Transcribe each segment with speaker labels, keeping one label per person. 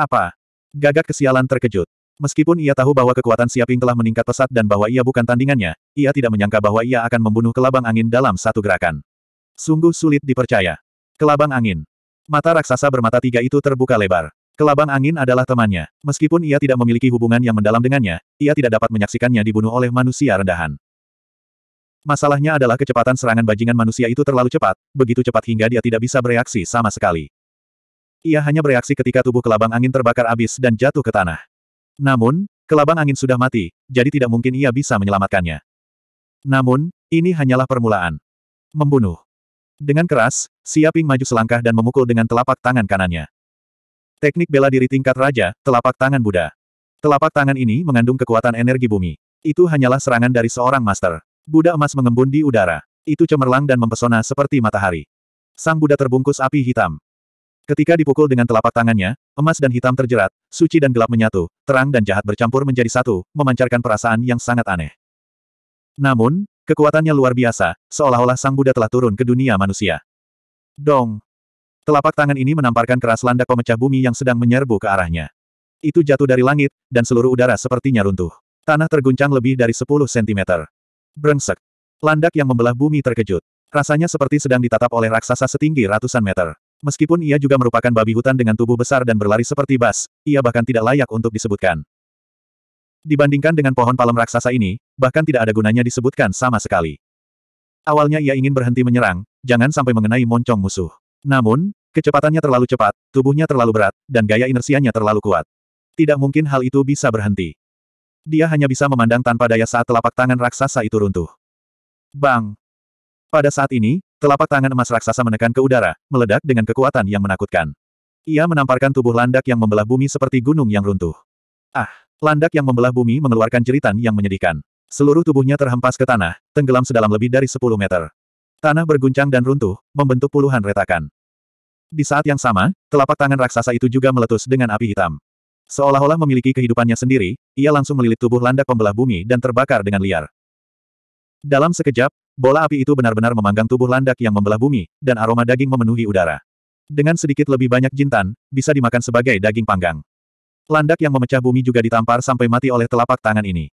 Speaker 1: Apa? Gagak kesialan terkejut. Meskipun ia tahu bahwa kekuatan Siaping telah meningkat pesat dan bahwa ia bukan tandingannya, ia tidak menyangka bahwa ia akan membunuh kelabang angin dalam satu gerakan. Sungguh sulit dipercaya. Kelabang angin. Mata raksasa bermata tiga itu terbuka lebar. Kelabang angin adalah temannya. Meskipun ia tidak memiliki hubungan yang mendalam dengannya, ia tidak dapat menyaksikannya dibunuh oleh manusia rendahan. Masalahnya adalah kecepatan serangan bajingan manusia itu terlalu cepat, begitu cepat hingga dia tidak bisa bereaksi sama sekali. Ia hanya bereaksi ketika tubuh kelabang angin terbakar abis dan jatuh ke tanah. Namun, kelabang angin sudah mati, jadi tidak mungkin ia bisa menyelamatkannya. Namun, ini hanyalah permulaan. Membunuh. Dengan keras, Siaping maju selangkah dan memukul dengan telapak tangan kanannya. Teknik bela diri tingkat raja, telapak tangan Buddha. Telapak tangan ini mengandung kekuatan energi bumi. Itu hanyalah serangan dari seorang master. Buddha emas mengembun di udara. Itu cemerlang dan mempesona seperti matahari. Sang Buddha terbungkus api hitam. Ketika dipukul dengan telapak tangannya, emas dan hitam terjerat, suci dan gelap menyatu, terang dan jahat bercampur menjadi satu, memancarkan perasaan yang sangat aneh. Namun, kekuatannya luar biasa, seolah-olah sang Buddha telah turun ke dunia manusia. Dong! Telapak tangan ini menamparkan keras landak pemecah bumi yang sedang menyerbu ke arahnya. Itu jatuh dari langit, dan seluruh udara sepertinya runtuh. Tanah terguncang lebih dari 10 cm. Brengsek. Landak yang membelah bumi terkejut. Rasanya seperti sedang ditatap oleh raksasa setinggi ratusan meter. Meskipun ia juga merupakan babi hutan dengan tubuh besar dan berlari seperti bas, ia bahkan tidak layak untuk disebutkan. Dibandingkan dengan pohon palem raksasa ini, bahkan tidak ada gunanya disebutkan sama sekali. Awalnya ia ingin berhenti menyerang, jangan sampai mengenai moncong musuh. Namun, kecepatannya terlalu cepat, tubuhnya terlalu berat, dan gaya inersianya terlalu kuat. Tidak mungkin hal itu bisa berhenti. Dia hanya bisa memandang tanpa daya saat telapak tangan raksasa itu runtuh. Bang! Pada saat ini, Telapak tangan emas raksasa menekan ke udara, meledak dengan kekuatan yang menakutkan. Ia menamparkan tubuh landak yang membelah bumi seperti gunung yang runtuh. Ah! Landak yang membelah bumi mengeluarkan jeritan yang menyedihkan. Seluruh tubuhnya terhempas ke tanah, tenggelam sedalam lebih dari 10 meter. Tanah berguncang dan runtuh, membentuk puluhan retakan. Di saat yang sama, telapak tangan raksasa itu juga meletus dengan api hitam. Seolah-olah memiliki kehidupannya sendiri, ia langsung melilit tubuh landak pembelah bumi dan terbakar dengan liar. Dalam sekejap, Bola api itu benar-benar memanggang tubuh landak yang membelah bumi, dan aroma daging memenuhi udara. Dengan sedikit lebih banyak jintan, bisa dimakan sebagai daging panggang. Landak yang memecah bumi juga ditampar sampai mati oleh telapak tangan ini.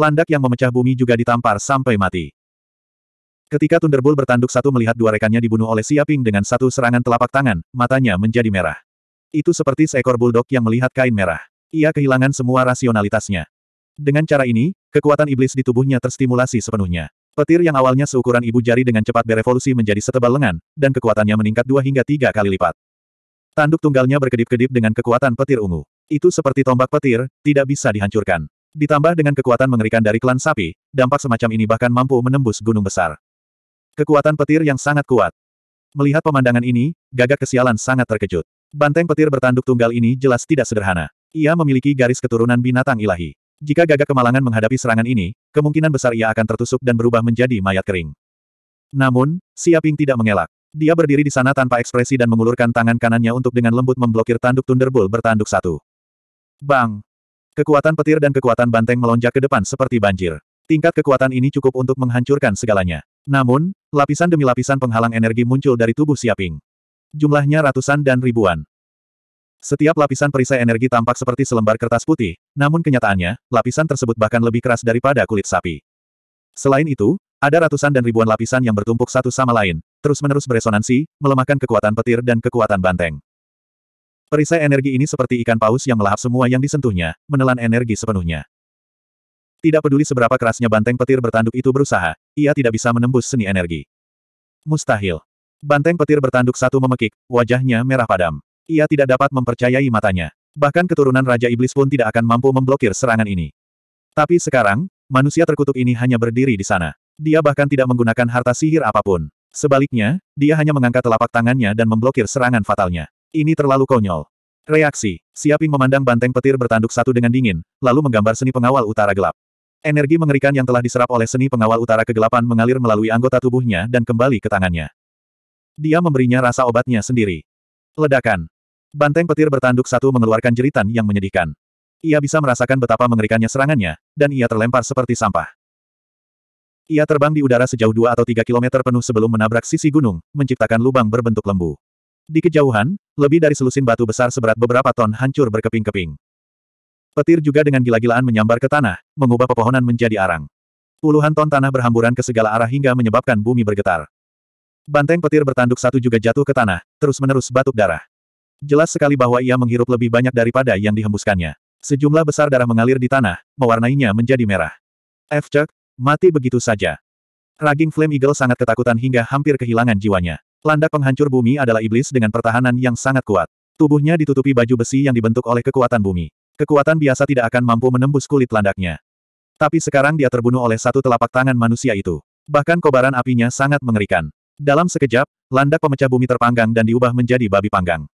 Speaker 1: Landak yang memecah bumi juga ditampar sampai mati. Ketika Thunderbolt bertanduk satu melihat dua rekannya dibunuh oleh Siaping dengan satu serangan telapak tangan, matanya menjadi merah. Itu seperti seekor bulldog yang melihat kain merah. Ia kehilangan semua rasionalitasnya. Dengan cara ini, kekuatan iblis di tubuhnya terstimulasi sepenuhnya. Petir yang awalnya seukuran ibu jari dengan cepat berevolusi menjadi setebal lengan, dan kekuatannya meningkat dua hingga tiga kali lipat. Tanduk tunggalnya berkedip-kedip dengan kekuatan petir ungu. Itu seperti tombak petir, tidak bisa dihancurkan. Ditambah dengan kekuatan mengerikan dari klan sapi, dampak semacam ini bahkan mampu menembus gunung besar. Kekuatan petir yang sangat kuat. Melihat pemandangan ini, gagak kesialan sangat terkejut. Banteng petir bertanduk tunggal ini jelas tidak sederhana. Ia memiliki garis keturunan binatang ilahi. Jika gagak kemalangan menghadapi serangan ini, kemungkinan besar ia akan tertusuk dan berubah menjadi mayat kering. Namun, Siaping tidak mengelak. Dia berdiri di sana tanpa ekspresi dan mengulurkan tangan kanannya untuk dengan lembut memblokir tanduk Thunderbolt bertanduk satu. Bang! Kekuatan petir dan kekuatan banteng melonjak ke depan seperti banjir. Tingkat kekuatan ini cukup untuk menghancurkan segalanya. Namun, lapisan demi lapisan penghalang energi muncul dari tubuh Siaping. Jumlahnya ratusan dan ribuan. Setiap lapisan perisai energi tampak seperti selembar kertas putih, namun kenyataannya, lapisan tersebut bahkan lebih keras daripada kulit sapi. Selain itu, ada ratusan dan ribuan lapisan yang bertumpuk satu sama lain, terus-menerus beresonansi, melemahkan kekuatan petir dan kekuatan banteng. Perisai energi ini seperti ikan paus yang melahap semua yang disentuhnya, menelan energi sepenuhnya. Tidak peduli seberapa kerasnya banteng petir bertanduk itu berusaha, ia tidak bisa menembus seni energi. Mustahil. Banteng petir bertanduk satu memekik, wajahnya merah padam. Ia tidak dapat mempercayai matanya. Bahkan keturunan Raja Iblis pun tidak akan mampu memblokir serangan ini. Tapi sekarang, manusia terkutuk ini hanya berdiri di sana. Dia bahkan tidak menggunakan harta sihir apapun. Sebaliknya, dia hanya mengangkat telapak tangannya dan memblokir serangan fatalnya. Ini terlalu konyol. Reaksi, Siaping memandang banteng petir bertanduk satu dengan dingin, lalu menggambar seni pengawal utara gelap. Energi mengerikan yang telah diserap oleh seni pengawal utara kegelapan mengalir melalui anggota tubuhnya dan kembali ke tangannya. Dia memberinya rasa obatnya sendiri. Ledakan. Banteng petir bertanduk satu mengeluarkan jeritan yang menyedihkan. Ia bisa merasakan betapa mengerikannya serangannya, dan ia terlempar seperti sampah. Ia terbang di udara sejauh dua atau tiga kilometer penuh sebelum menabrak sisi gunung, menciptakan lubang berbentuk lembu. Di kejauhan, lebih dari selusin batu besar seberat beberapa ton hancur berkeping-keping. Petir juga dengan gila-gilaan menyambar ke tanah, mengubah pepohonan menjadi arang. Puluhan ton tanah berhamburan ke segala arah hingga menyebabkan bumi bergetar. Banteng petir bertanduk satu juga jatuh ke tanah, terus-menerus batuk darah. Jelas sekali bahwa ia menghirup lebih banyak daripada yang dihembuskannya. Sejumlah besar darah mengalir di tanah, mewarnainya menjadi merah. Efcek, mati begitu saja. Raging Flame Eagle sangat ketakutan hingga hampir kehilangan jiwanya. Landak penghancur bumi adalah iblis dengan pertahanan yang sangat kuat. Tubuhnya ditutupi baju besi yang dibentuk oleh kekuatan bumi. Kekuatan biasa tidak akan mampu menembus kulit landaknya. Tapi sekarang dia terbunuh oleh satu telapak tangan manusia itu. Bahkan kobaran apinya sangat mengerikan. Dalam sekejap, landak pemecah bumi terpanggang dan diubah menjadi babi panggang.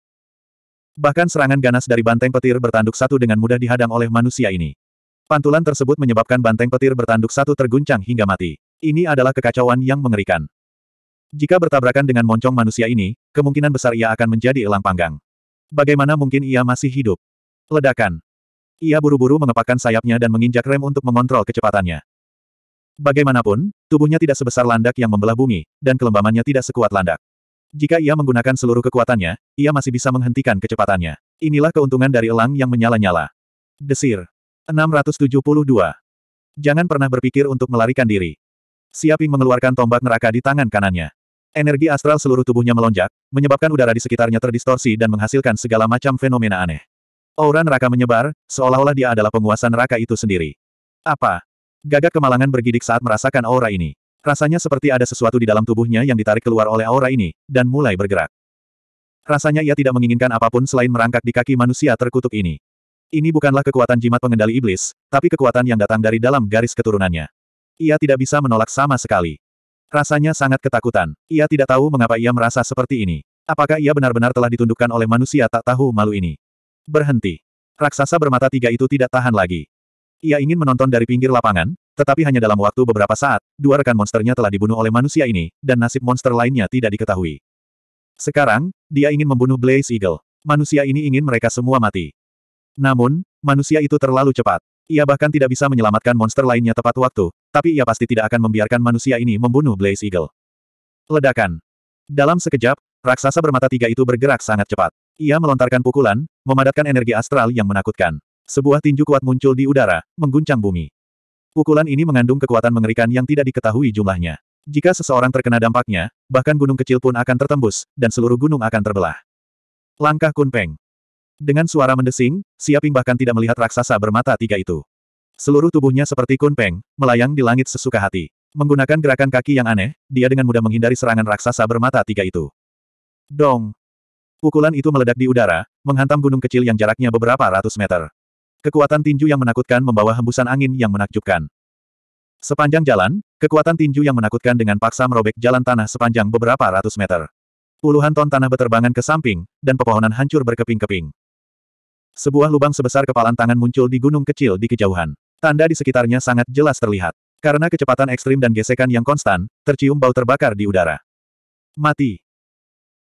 Speaker 1: Bahkan serangan ganas dari banteng petir bertanduk satu dengan mudah dihadang oleh manusia ini. Pantulan tersebut menyebabkan banteng petir bertanduk satu terguncang hingga mati. Ini adalah kekacauan yang mengerikan. Jika bertabrakan dengan moncong manusia ini, kemungkinan besar ia akan menjadi elang panggang. Bagaimana mungkin ia masih hidup? Ledakan. Ia buru-buru mengepakkan sayapnya dan menginjak rem untuk mengontrol kecepatannya. Bagaimanapun, tubuhnya tidak sebesar landak yang membelah bumi, dan kelembamannya tidak sekuat landak. Jika ia menggunakan seluruh kekuatannya, ia masih bisa menghentikan kecepatannya. Inilah keuntungan dari elang yang menyala-nyala. Desir. 672. Jangan pernah berpikir untuk melarikan diri. Siaping mengeluarkan tombak neraka di tangan kanannya. Energi astral seluruh tubuhnya melonjak, menyebabkan udara di sekitarnya terdistorsi dan menghasilkan segala macam fenomena aneh. Aura neraka menyebar, seolah-olah dia adalah penguasa neraka itu sendiri. Apa? Gagak kemalangan bergidik saat merasakan aura ini. Rasanya seperti ada sesuatu di dalam tubuhnya yang ditarik keluar oleh aura ini, dan mulai bergerak. Rasanya ia tidak menginginkan apapun selain merangkak di kaki manusia terkutuk ini. Ini bukanlah kekuatan jimat pengendali iblis, tapi kekuatan yang datang dari dalam garis keturunannya. Ia tidak bisa menolak sama sekali. Rasanya sangat ketakutan. Ia tidak tahu mengapa ia merasa seperti ini. Apakah ia benar-benar telah ditundukkan oleh manusia tak tahu malu ini? Berhenti. Raksasa bermata tiga itu tidak tahan lagi. Ia ingin menonton dari pinggir lapangan, tetapi hanya dalam waktu beberapa saat, dua rekan monsternya telah dibunuh oleh manusia ini, dan nasib monster lainnya tidak diketahui. Sekarang, dia ingin membunuh Blaze Eagle. Manusia ini ingin mereka semua mati. Namun, manusia itu terlalu cepat. Ia bahkan tidak bisa menyelamatkan monster lainnya tepat waktu, tapi ia pasti tidak akan membiarkan manusia ini membunuh Blaze Eagle. Ledakan. Dalam sekejap, raksasa bermata tiga itu bergerak sangat cepat. Ia melontarkan pukulan, memadatkan energi astral yang menakutkan. Sebuah tinju kuat muncul di udara, mengguncang bumi. Pukulan ini mengandung kekuatan mengerikan yang tidak diketahui jumlahnya. Jika seseorang terkena dampaknya, bahkan gunung kecil pun akan tertembus, dan seluruh gunung akan terbelah. Langkah Kunpeng. Dengan suara mendesing, Siaping bahkan tidak melihat raksasa bermata tiga itu. Seluruh tubuhnya seperti Kunpeng, melayang di langit sesuka hati. Menggunakan gerakan kaki yang aneh, dia dengan mudah menghindari serangan raksasa bermata tiga itu. Dong! Pukulan itu meledak di udara, menghantam gunung kecil yang jaraknya beberapa ratus meter. Kekuatan tinju yang menakutkan membawa hembusan angin yang menakjubkan. Sepanjang jalan, kekuatan tinju yang menakutkan dengan paksa merobek jalan tanah sepanjang beberapa ratus meter. Puluhan ton tanah beterbangan ke samping, dan pepohonan hancur berkeping-keping. Sebuah lubang sebesar kepalan tangan muncul di gunung kecil di kejauhan. Tanda di sekitarnya sangat jelas terlihat. Karena kecepatan ekstrim dan gesekan yang konstan, tercium bau terbakar di udara. Mati.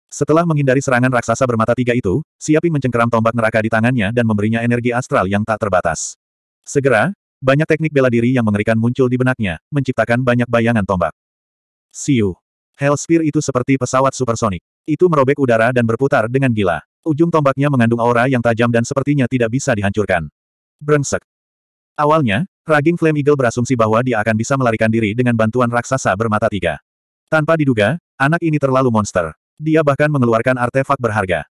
Speaker 1: Setelah menghindari serangan raksasa bermata tiga itu, Siaping mencengkeram tombak neraka di tangannya dan memberinya energi astral yang tak terbatas. Segera, banyak teknik bela diri yang mengerikan muncul di benaknya, menciptakan banyak bayangan tombak. Siu. Hellspear itu seperti pesawat supersonik. Itu merobek udara dan berputar dengan gila. Ujung tombaknya mengandung aura yang tajam dan sepertinya tidak bisa dihancurkan. Brengsek. Awalnya, Raging Flame Eagle berasumsi bahwa dia akan bisa melarikan diri dengan bantuan raksasa bermata tiga. Tanpa diduga, anak ini terlalu monster. Dia bahkan mengeluarkan artefak berharga.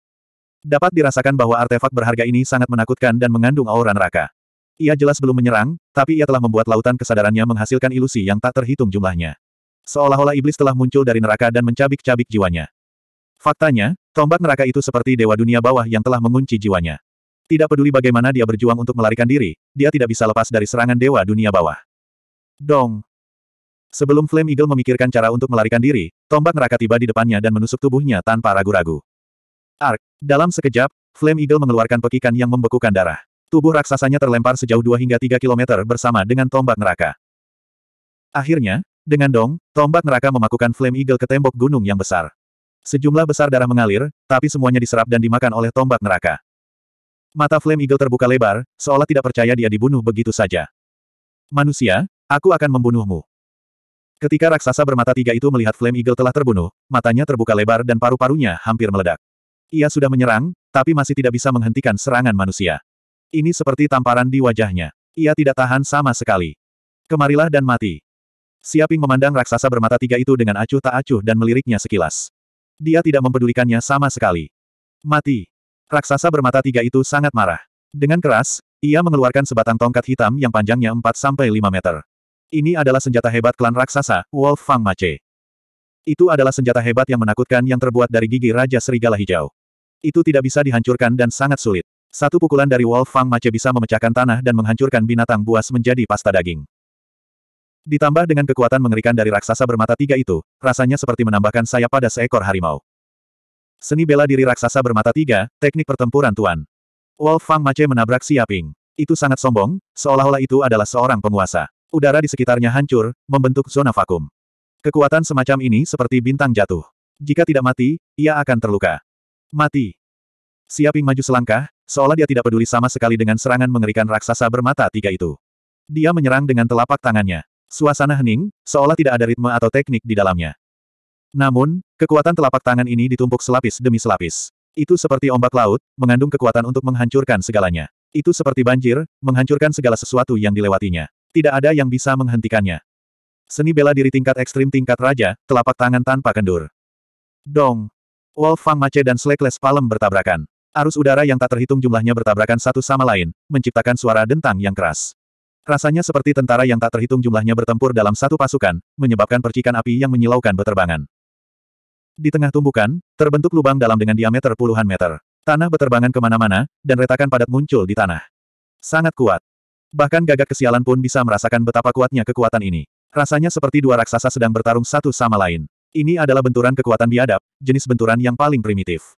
Speaker 1: Dapat dirasakan bahwa artefak berharga ini sangat menakutkan dan mengandung aura neraka. Ia jelas belum menyerang, tapi ia telah membuat lautan kesadarannya menghasilkan ilusi yang tak terhitung jumlahnya. Seolah-olah iblis telah muncul dari neraka dan mencabik-cabik jiwanya. Faktanya, tombak neraka itu seperti dewa dunia bawah yang telah mengunci jiwanya. Tidak peduli bagaimana dia berjuang untuk melarikan diri, dia tidak bisa lepas dari serangan dewa dunia bawah. Dong! Sebelum Flame Eagle memikirkan cara untuk melarikan diri, tombak neraka tiba di depannya dan menusuk tubuhnya tanpa ragu-ragu. Ark. Dalam sekejap, Flame Eagle mengeluarkan pekikan yang membekukan darah. Tubuh raksasanya terlempar sejauh 2 hingga 3 kilometer bersama dengan tombak neraka. Akhirnya, dengan dong, tombak neraka memakukan Flame Eagle ke tembok gunung yang besar. Sejumlah besar darah mengalir, tapi semuanya diserap dan dimakan oleh tombak neraka. Mata Flame Eagle terbuka lebar, seolah tidak percaya dia dibunuh begitu saja. Manusia, aku akan membunuhmu. Ketika raksasa bermata tiga itu melihat Flame Eagle telah terbunuh, matanya terbuka lebar dan paru-parunya hampir meledak. Ia sudah menyerang, tapi masih tidak bisa menghentikan serangan manusia. Ini seperti tamparan di wajahnya. Ia tidak tahan sama sekali. Kemarilah dan mati. Siaping memandang raksasa bermata tiga itu dengan acuh tak acuh dan meliriknya sekilas. Dia tidak mempedulikannya sama sekali. Mati. Raksasa bermata tiga itu sangat marah. Dengan keras, ia mengeluarkan sebatang tongkat hitam yang panjangnya 4-5 meter. Ini adalah senjata hebat klan raksasa, Wolf Fang Mace. Itu adalah senjata hebat yang menakutkan yang terbuat dari gigi Raja Serigala Hijau. Itu tidak bisa dihancurkan dan sangat sulit. Satu pukulan dari Wolf Fang Mace bisa memecahkan tanah dan menghancurkan binatang buas menjadi pasta daging. Ditambah dengan kekuatan mengerikan dari raksasa bermata tiga itu, rasanya seperti menambahkan sayap pada seekor harimau. Seni bela diri raksasa bermata tiga, teknik pertempuran tuan. Wolf Fang Mace menabrak siaping. Itu sangat sombong, seolah-olah itu adalah seorang penguasa. Udara di sekitarnya hancur, membentuk zona vakum. Kekuatan semacam ini seperti bintang jatuh. Jika tidak mati, ia akan terluka. Mati. Siaping maju selangkah, seolah dia tidak peduli sama sekali dengan serangan mengerikan raksasa bermata tiga itu. Dia menyerang dengan telapak tangannya. Suasana hening, seolah tidak ada ritme atau teknik di dalamnya. Namun, kekuatan telapak tangan ini ditumpuk selapis demi selapis. Itu seperti ombak laut, mengandung kekuatan untuk menghancurkan segalanya. Itu seperti banjir, menghancurkan segala sesuatu yang dilewatinya. Tidak ada yang bisa menghentikannya. Seni bela diri tingkat ekstrim tingkat raja, telapak tangan tanpa kendur. Dong! Wolf Fang Mace dan Slackless Palem bertabrakan. Arus udara yang tak terhitung jumlahnya bertabrakan satu sama lain, menciptakan suara dentang yang keras. Rasanya seperti tentara yang tak terhitung jumlahnya bertempur dalam satu pasukan, menyebabkan percikan api yang menyilaukan beterbangan. Di tengah tumbukan, terbentuk lubang dalam dengan diameter puluhan meter. Tanah beterbangan kemana-mana, dan retakan padat muncul di tanah. Sangat kuat. Bahkan gagak kesialan pun bisa merasakan betapa kuatnya kekuatan ini. Rasanya seperti dua raksasa sedang bertarung satu sama lain. Ini adalah benturan kekuatan biadab, jenis benturan yang paling primitif.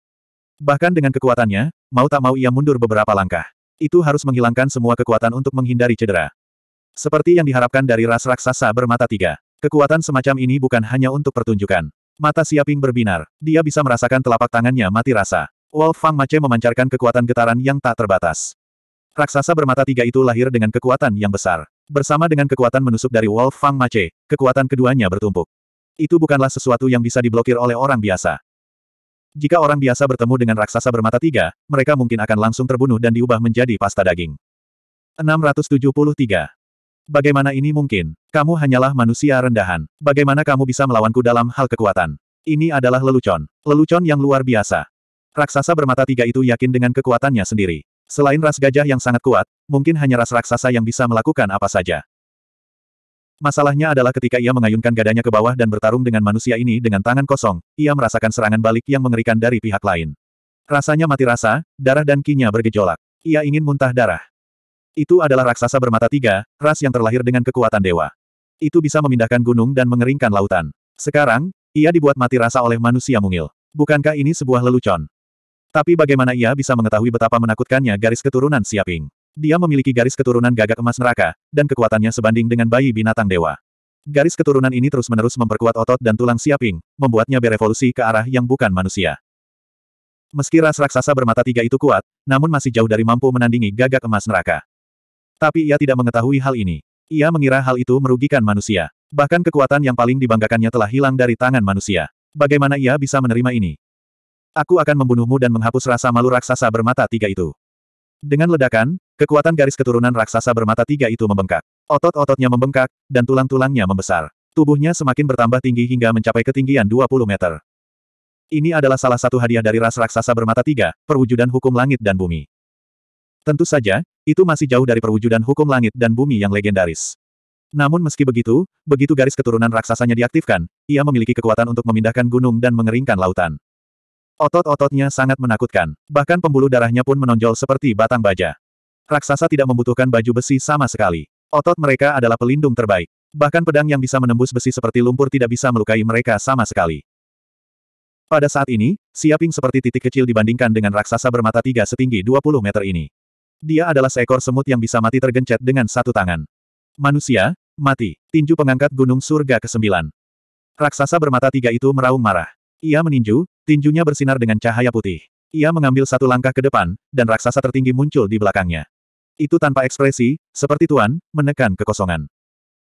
Speaker 1: Bahkan dengan kekuatannya, mau tak mau ia mundur beberapa langkah. Itu harus menghilangkan semua kekuatan untuk menghindari cedera. Seperti yang diharapkan dari ras raksasa bermata tiga. Kekuatan semacam ini bukan hanya untuk pertunjukan. Mata Siaping berbinar. Dia bisa merasakan telapak tangannya mati rasa. Wolf Fang Mace memancarkan kekuatan getaran yang tak terbatas. Raksasa bermata tiga itu lahir dengan kekuatan yang besar. Bersama dengan kekuatan menusuk dari Wolf Fang Mace, kekuatan keduanya bertumpuk. Itu bukanlah sesuatu yang bisa diblokir oleh orang biasa. Jika orang biasa bertemu dengan raksasa bermata tiga, mereka mungkin akan langsung terbunuh dan diubah menjadi pasta daging. 673. Bagaimana ini mungkin? Kamu hanyalah manusia rendahan. Bagaimana kamu bisa melawanku dalam hal kekuatan? Ini adalah lelucon. Lelucon yang luar biasa. Raksasa bermata tiga itu yakin dengan kekuatannya sendiri. Selain ras gajah yang sangat kuat, mungkin hanya ras raksasa yang bisa melakukan apa saja. Masalahnya adalah ketika ia mengayunkan gadanya ke bawah dan bertarung dengan manusia ini dengan tangan kosong, ia merasakan serangan balik yang mengerikan dari pihak lain. Rasanya mati rasa, darah dan kinya bergejolak. Ia ingin muntah darah. Itu adalah raksasa bermata tiga, ras yang terlahir dengan kekuatan dewa. Itu bisa memindahkan gunung dan mengeringkan lautan. Sekarang, ia dibuat mati rasa oleh manusia mungil. Bukankah ini sebuah lelucon? Tapi bagaimana ia bisa mengetahui betapa menakutkannya garis keturunan Siaping? Dia memiliki garis keturunan gagak emas neraka, dan kekuatannya sebanding dengan bayi binatang dewa. Garis keturunan ini terus-menerus memperkuat otot dan tulang Siaping, membuatnya berevolusi ke arah yang bukan manusia. Meski ras raksasa bermata tiga itu kuat, namun masih jauh dari mampu menandingi gagak emas neraka. Tapi ia tidak mengetahui hal ini. Ia mengira hal itu merugikan manusia. Bahkan kekuatan yang paling dibanggakannya telah hilang dari tangan manusia. Bagaimana ia bisa menerima ini? Aku akan membunuhmu dan menghapus rasa malu raksasa bermata tiga itu. Dengan ledakan, kekuatan garis keturunan raksasa bermata tiga itu membengkak. Otot-ototnya membengkak, dan tulang-tulangnya membesar. Tubuhnya semakin bertambah tinggi hingga mencapai ketinggian 20 meter. Ini adalah salah satu hadiah dari ras raksasa bermata tiga, perwujudan hukum langit dan bumi. Tentu saja, itu masih jauh dari perwujudan hukum langit dan bumi yang legendaris. Namun meski begitu, begitu garis keturunan raksasanya diaktifkan, ia memiliki kekuatan untuk memindahkan gunung dan mengeringkan lautan. Otot-ototnya sangat menakutkan, bahkan pembuluh darahnya pun menonjol seperti batang baja. Raksasa tidak membutuhkan baju besi sama sekali. Otot mereka adalah pelindung terbaik. Bahkan pedang yang bisa menembus besi seperti lumpur tidak bisa melukai mereka sama sekali. Pada saat ini, Siaping seperti titik kecil dibandingkan dengan raksasa bermata tiga setinggi 20 meter ini. Dia adalah seekor semut yang bisa mati tergencet dengan satu tangan. Manusia, mati. Tinju pengangkat gunung surga ke-9. Raksasa bermata tiga itu meraung marah. Ia meninju, Tinjunya bersinar dengan cahaya putih. Ia mengambil satu langkah ke depan, dan raksasa tertinggi muncul di belakangnya. Itu tanpa ekspresi, seperti Tuan, menekan kekosongan.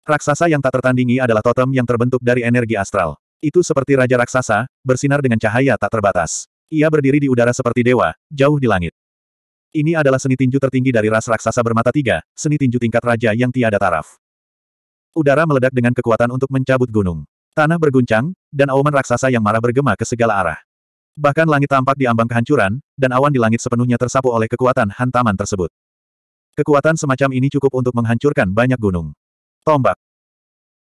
Speaker 1: Raksasa yang tak tertandingi adalah totem yang terbentuk dari energi astral. Itu seperti raja raksasa, bersinar dengan cahaya tak terbatas. Ia berdiri di udara seperti dewa, jauh di langit. Ini adalah seni tinju tertinggi dari ras raksasa bermata tiga, seni tinju tingkat raja yang tiada taraf. Udara meledak dengan kekuatan untuk mencabut gunung. Tanah berguncang, dan auman raksasa yang marah bergema ke segala arah. Bahkan langit tampak diambang kehancuran, dan awan di langit sepenuhnya tersapu oleh kekuatan hantaman tersebut. Kekuatan semacam ini cukup untuk menghancurkan banyak gunung. Tombak.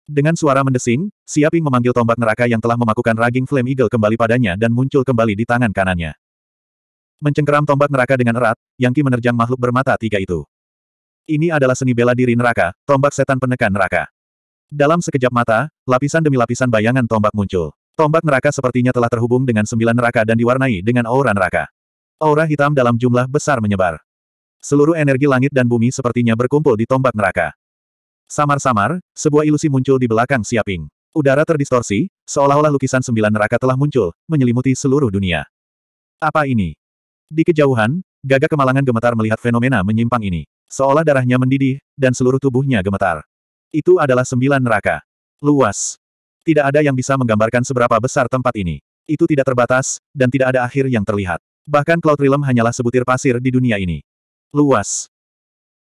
Speaker 1: Dengan suara mendesing, Siaping memanggil tombak neraka yang telah memakukan raging Flame Eagle kembali padanya dan muncul kembali di tangan kanannya. Mencengkeram tombak neraka dengan erat, Yangki menerjang makhluk bermata tiga itu. Ini adalah seni bela diri neraka, tombak setan penekan neraka. Dalam sekejap mata, lapisan demi lapisan bayangan tombak muncul. Tombak neraka sepertinya telah terhubung dengan sembilan neraka dan diwarnai dengan aura neraka. Aura hitam dalam jumlah besar menyebar. Seluruh energi langit dan bumi sepertinya berkumpul di tombak neraka. Samar-samar, sebuah ilusi muncul di belakang Siaping. Udara terdistorsi, seolah-olah lukisan sembilan neraka telah muncul, menyelimuti seluruh dunia. Apa ini? Di kejauhan, gagak kemalangan gemetar melihat fenomena menyimpang ini. Seolah darahnya mendidih, dan seluruh tubuhnya gemetar. Itu adalah sembilan neraka. Luas. Tidak ada yang bisa menggambarkan seberapa besar tempat ini. Itu tidak terbatas, dan tidak ada akhir yang terlihat. Bahkan Cloud Realm hanyalah sebutir pasir di dunia ini. Luas.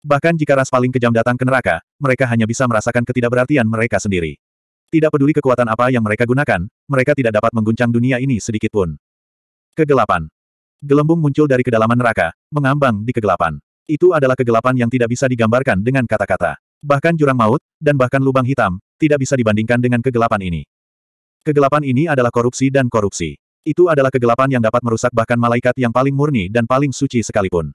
Speaker 1: Bahkan jika ras paling kejam datang ke neraka, mereka hanya bisa merasakan ketidakberartian mereka sendiri. Tidak peduli kekuatan apa yang mereka gunakan, mereka tidak dapat mengguncang dunia ini sedikit pun. Kegelapan. Gelembung muncul dari kedalaman neraka, mengambang di kegelapan. Itu adalah kegelapan yang tidak bisa digambarkan dengan kata-kata bahkan jurang maut, dan bahkan lubang hitam, tidak bisa dibandingkan dengan kegelapan ini. Kegelapan ini adalah korupsi dan korupsi. Itu adalah kegelapan yang dapat merusak bahkan malaikat yang paling murni dan paling suci sekalipun.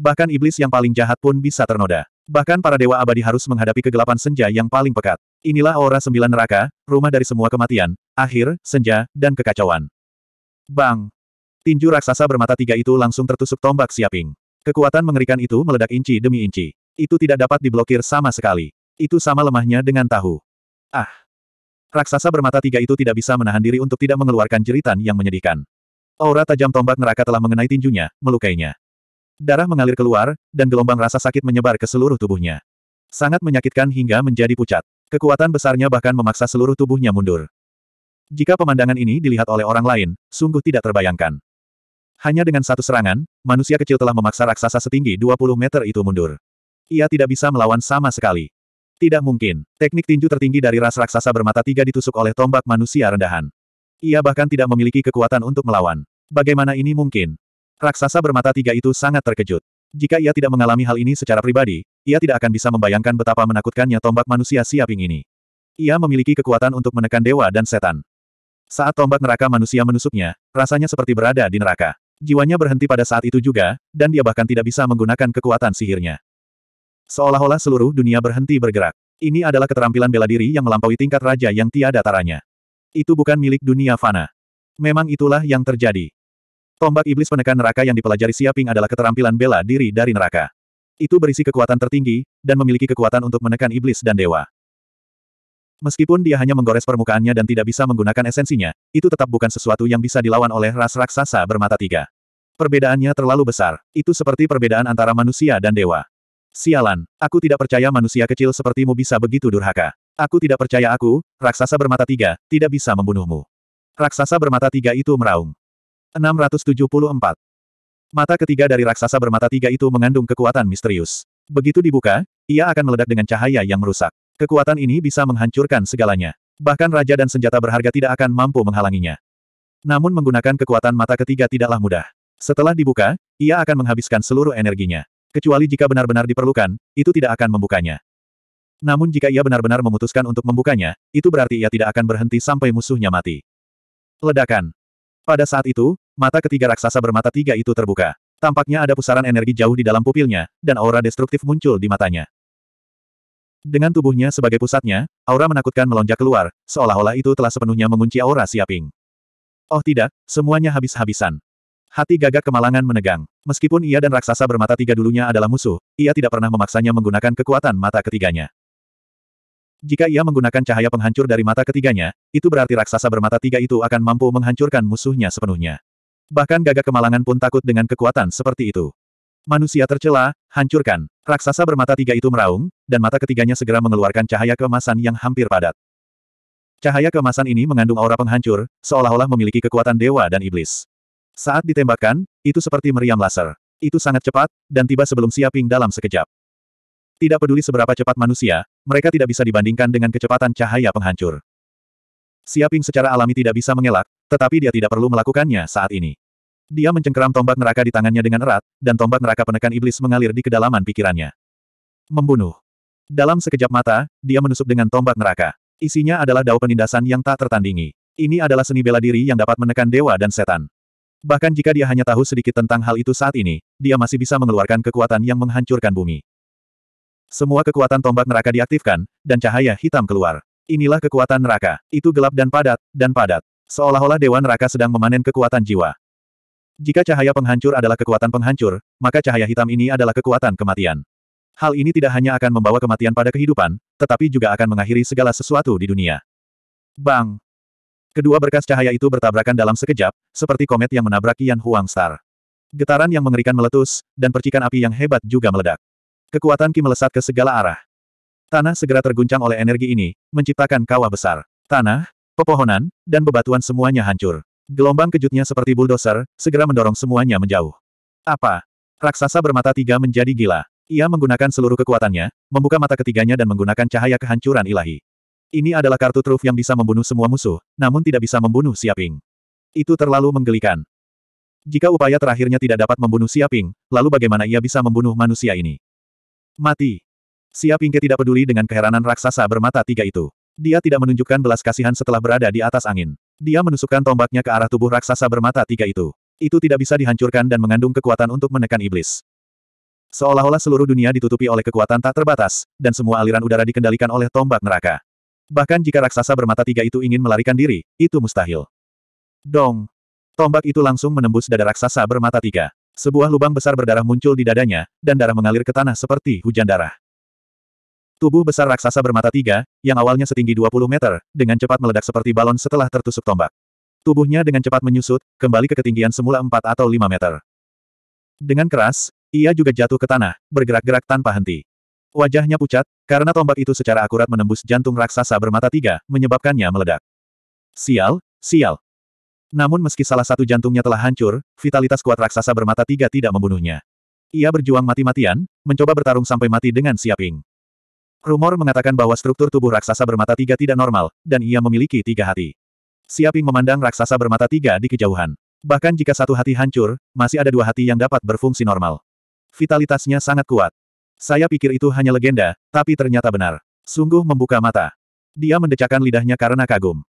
Speaker 1: Bahkan iblis yang paling jahat pun bisa ternoda. Bahkan para dewa abadi harus menghadapi kegelapan senja yang paling pekat. Inilah aura sembilan neraka, rumah dari semua kematian, akhir, senja, dan kekacauan. Bang! Tinju raksasa bermata tiga itu langsung tertusuk tombak siaping. Kekuatan mengerikan itu meledak inci demi inci. Itu tidak dapat diblokir sama sekali. Itu sama lemahnya dengan tahu. Ah! Raksasa bermata tiga itu tidak bisa menahan diri untuk tidak mengeluarkan jeritan yang menyedihkan. Aura tajam tombak neraka telah mengenai tinjunya, melukainya. Darah mengalir keluar, dan gelombang rasa sakit menyebar ke seluruh tubuhnya. Sangat menyakitkan hingga menjadi pucat. Kekuatan besarnya bahkan memaksa seluruh tubuhnya mundur. Jika pemandangan ini dilihat oleh orang lain, sungguh tidak terbayangkan. Hanya dengan satu serangan, manusia kecil telah memaksa raksasa setinggi 20 meter itu mundur. Ia tidak bisa melawan sama sekali. Tidak mungkin. Teknik tinju tertinggi dari ras raksasa bermata tiga ditusuk oleh tombak manusia rendahan. Ia bahkan tidak memiliki kekuatan untuk melawan. Bagaimana ini mungkin? Raksasa bermata tiga itu sangat terkejut. Jika ia tidak mengalami hal ini secara pribadi, ia tidak akan bisa membayangkan betapa menakutkannya tombak manusia siaping ini. Ia memiliki kekuatan untuk menekan dewa dan setan. Saat tombak neraka manusia menusuknya, rasanya seperti berada di neraka. Jiwanya berhenti pada saat itu juga, dan dia bahkan tidak bisa menggunakan kekuatan sihirnya. Seolah-olah seluruh dunia berhenti bergerak. Ini adalah keterampilan bela diri yang melampaui tingkat raja yang tiada taranya. Itu bukan milik dunia fana. Memang itulah yang terjadi. Tombak iblis penekan neraka yang dipelajari Siaping adalah keterampilan bela diri dari neraka. Itu berisi kekuatan tertinggi, dan memiliki kekuatan untuk menekan iblis dan dewa. Meskipun dia hanya menggores permukaannya dan tidak bisa menggunakan esensinya, itu tetap bukan sesuatu yang bisa dilawan oleh ras raksasa bermata tiga. Perbedaannya terlalu besar. Itu seperti perbedaan antara manusia dan dewa. Sialan, aku tidak percaya manusia kecil sepertimu bisa begitu durhaka. Aku tidak percaya aku, raksasa bermata tiga, tidak bisa membunuhmu. Raksasa bermata tiga itu meraung. 674. Mata ketiga dari raksasa bermata tiga itu mengandung kekuatan misterius. Begitu dibuka, ia akan meledak dengan cahaya yang merusak. Kekuatan ini bisa menghancurkan segalanya. Bahkan raja dan senjata berharga tidak akan mampu menghalanginya. Namun menggunakan kekuatan mata ketiga tidaklah mudah. Setelah dibuka, ia akan menghabiskan seluruh energinya. Kecuali jika benar-benar diperlukan, itu tidak akan membukanya. Namun jika ia benar-benar memutuskan untuk membukanya, itu berarti ia tidak akan berhenti sampai musuhnya mati. Ledakan. Pada saat itu, mata ketiga raksasa bermata tiga itu terbuka. Tampaknya ada pusaran energi jauh di dalam pupilnya, dan aura destruktif muncul di matanya. Dengan tubuhnya sebagai pusatnya, aura menakutkan melonjak keluar, seolah-olah itu telah sepenuhnya mengunci aura Siaping. Oh tidak, semuanya habis-habisan. Hati gagak kemalangan menegang. Meskipun ia dan raksasa bermata tiga dulunya adalah musuh, ia tidak pernah memaksanya menggunakan kekuatan mata ketiganya. Jika ia menggunakan cahaya penghancur dari mata ketiganya, itu berarti raksasa bermata tiga itu akan mampu menghancurkan musuhnya sepenuhnya. Bahkan gagak kemalangan pun takut dengan kekuatan seperti itu. Manusia tercela, hancurkan. Raksasa bermata tiga itu meraung, dan mata ketiganya segera mengeluarkan cahaya kemasan yang hampir padat. Cahaya kemasan ini mengandung aura penghancur, seolah-olah memiliki kekuatan dewa dan iblis. Saat ditembakkan, itu seperti meriam laser. Itu sangat cepat, dan tiba sebelum siaping dalam sekejap. Tidak peduli seberapa cepat manusia, mereka tidak bisa dibandingkan dengan kecepatan cahaya penghancur. Siaping secara alami tidak bisa mengelak, tetapi dia tidak perlu melakukannya saat ini. Dia mencengkeram tombak neraka di tangannya dengan erat, dan tombak neraka penekan iblis mengalir di kedalaman pikirannya. Membunuh. Dalam sekejap mata, dia menusuk dengan tombak neraka. Isinya adalah dao penindasan yang tak tertandingi. Ini adalah seni bela diri yang dapat menekan dewa dan setan. Bahkan jika dia hanya tahu sedikit tentang hal itu saat ini, dia masih bisa mengeluarkan kekuatan yang menghancurkan bumi. Semua kekuatan tombak neraka diaktifkan, dan cahaya hitam keluar. Inilah kekuatan neraka. Itu gelap dan padat, dan padat. Seolah-olah Dewa Neraka sedang memanen kekuatan jiwa. Jika cahaya penghancur adalah kekuatan penghancur, maka cahaya hitam ini adalah kekuatan kematian. Hal ini tidak hanya akan membawa kematian pada kehidupan, tetapi juga akan mengakhiri segala sesuatu di dunia. Bang! Kedua berkas cahaya itu bertabrakan dalam sekejap, seperti komet yang menabrak Yan Huang Star. Getaran yang mengerikan meletus, dan percikan api yang hebat juga meledak. Kekuatan Ki melesat ke segala arah. Tanah segera terguncang oleh energi ini, menciptakan kawah besar. Tanah, pepohonan, dan bebatuan semuanya hancur. Gelombang kejutnya seperti bulldozer, segera mendorong semuanya menjauh. Apa? Raksasa bermata tiga menjadi gila. Ia menggunakan seluruh kekuatannya, membuka mata ketiganya dan menggunakan cahaya kehancuran ilahi. Ini adalah kartu truf yang bisa membunuh semua musuh, namun tidak bisa membunuh Siaping. Itu terlalu menggelikan. Jika upaya terakhirnya tidak dapat membunuh Siaping, lalu bagaimana ia bisa membunuh manusia ini? Mati. Siapingke tidak peduli dengan keheranan raksasa bermata tiga itu. Dia tidak menunjukkan belas kasihan setelah berada di atas angin. Dia menusukkan tombaknya ke arah tubuh raksasa bermata tiga itu. Itu tidak bisa dihancurkan dan mengandung kekuatan untuk menekan iblis. Seolah-olah seluruh dunia ditutupi oleh kekuatan tak terbatas, dan semua aliran udara dikendalikan oleh tombak neraka. Bahkan jika raksasa bermata tiga itu ingin melarikan diri, itu mustahil. Dong! Tombak itu langsung menembus dada raksasa bermata tiga. Sebuah lubang besar berdarah muncul di dadanya, dan darah mengalir ke tanah seperti hujan darah. Tubuh besar raksasa bermata tiga, yang awalnya setinggi 20 meter, dengan cepat meledak seperti balon setelah tertusuk tombak. Tubuhnya dengan cepat menyusut, kembali ke ketinggian semula 4 atau 5 meter. Dengan keras, ia juga jatuh ke tanah, bergerak-gerak tanpa henti. Wajahnya pucat, karena tombak itu secara akurat menembus jantung raksasa bermata tiga, menyebabkannya meledak. Sial, sial. Namun meski salah satu jantungnya telah hancur, vitalitas kuat raksasa bermata tiga tidak membunuhnya. Ia berjuang mati-matian, mencoba bertarung sampai mati dengan Siaping. Rumor mengatakan bahwa struktur tubuh raksasa bermata tiga tidak normal, dan ia memiliki tiga hati. Siaping memandang raksasa bermata tiga di kejauhan. Bahkan jika satu hati hancur, masih ada dua hati yang dapat berfungsi normal. Vitalitasnya sangat kuat. Saya pikir itu hanya legenda, tapi ternyata benar. Sungguh membuka mata. Dia mendecakkan lidahnya karena kagum.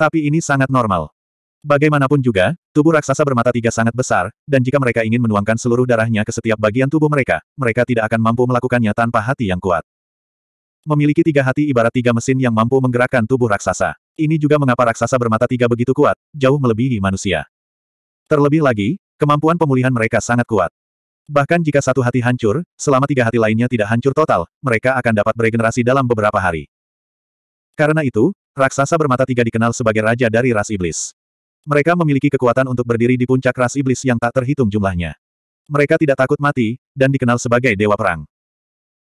Speaker 1: Tapi ini sangat normal. Bagaimanapun juga, tubuh raksasa bermata tiga sangat besar, dan jika mereka ingin menuangkan seluruh darahnya ke setiap bagian tubuh mereka, mereka tidak akan mampu melakukannya tanpa hati yang kuat. Memiliki tiga hati ibarat tiga mesin yang mampu menggerakkan tubuh raksasa. Ini juga mengapa raksasa bermata tiga begitu kuat, jauh melebihi manusia. Terlebih lagi, kemampuan pemulihan mereka sangat kuat. Bahkan jika satu hati hancur, selama tiga hati lainnya tidak hancur total, mereka akan dapat beregenerasi dalam beberapa hari. Karena itu, raksasa bermata tiga dikenal sebagai raja dari ras iblis. Mereka memiliki kekuatan untuk berdiri di puncak ras iblis yang tak terhitung jumlahnya. Mereka tidak takut mati, dan dikenal sebagai dewa perang.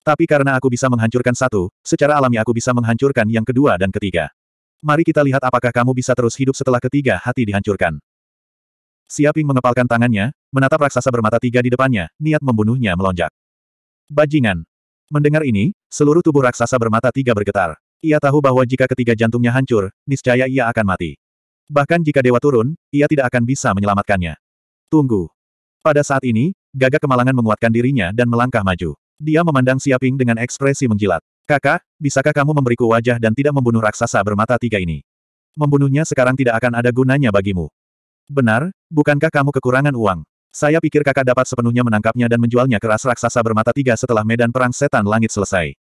Speaker 1: Tapi karena aku bisa menghancurkan satu, secara alami aku bisa menghancurkan yang kedua dan ketiga. Mari kita lihat apakah kamu bisa terus hidup setelah ketiga hati dihancurkan. Siaping mengepalkan tangannya, menatap raksasa bermata tiga di depannya, niat membunuhnya melonjak. Bajingan. Mendengar ini, seluruh tubuh raksasa bermata tiga bergetar. Ia tahu bahwa jika ketiga jantungnya hancur, niscaya ia akan mati. Bahkan jika dewa turun, ia tidak akan bisa menyelamatkannya. Tunggu. Pada saat ini, gagak kemalangan menguatkan dirinya dan melangkah maju. Dia memandang Siaping dengan ekspresi menjilat. Kakak, bisakah kamu memberiku wajah dan tidak membunuh raksasa bermata tiga ini? Membunuhnya sekarang tidak akan ada gunanya bagimu. Benar, bukankah kamu kekurangan uang? Saya pikir kakak dapat sepenuhnya menangkapnya dan menjualnya ke ras raksasa bermata tiga setelah medan perang setan langit selesai.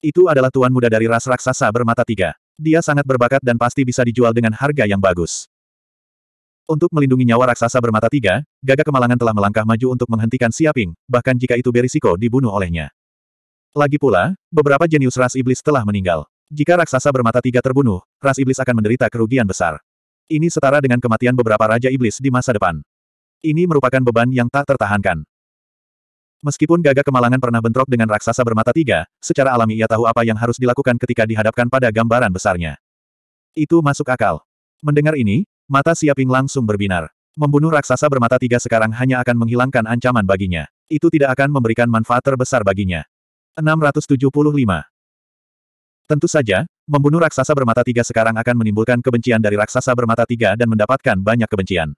Speaker 1: Itu adalah tuan muda dari ras raksasa bermata tiga. Dia sangat berbakat dan pasti bisa dijual dengan harga yang bagus. Untuk melindungi nyawa raksasa bermata tiga, gagak Kemalangan telah melangkah maju untuk menghentikan Siaping, bahkan jika itu berisiko dibunuh olehnya. Lagi pula, beberapa jenius ras iblis telah meninggal. Jika raksasa bermata tiga terbunuh, ras iblis akan menderita kerugian besar. Ini setara dengan kematian beberapa Raja Iblis di masa depan. Ini merupakan beban yang tak tertahankan. Meskipun gagak kemalangan pernah bentrok dengan raksasa bermata tiga, secara alami ia tahu apa yang harus dilakukan ketika dihadapkan pada gambaran besarnya. Itu masuk akal. Mendengar ini, mata Siaping langsung berbinar. Membunuh raksasa bermata tiga sekarang hanya akan menghilangkan ancaman baginya. Itu tidak akan memberikan manfaat terbesar baginya. 675. Tentu saja, Membunuh raksasa bermata tiga sekarang akan menimbulkan kebencian dari raksasa bermata tiga dan mendapatkan banyak kebencian.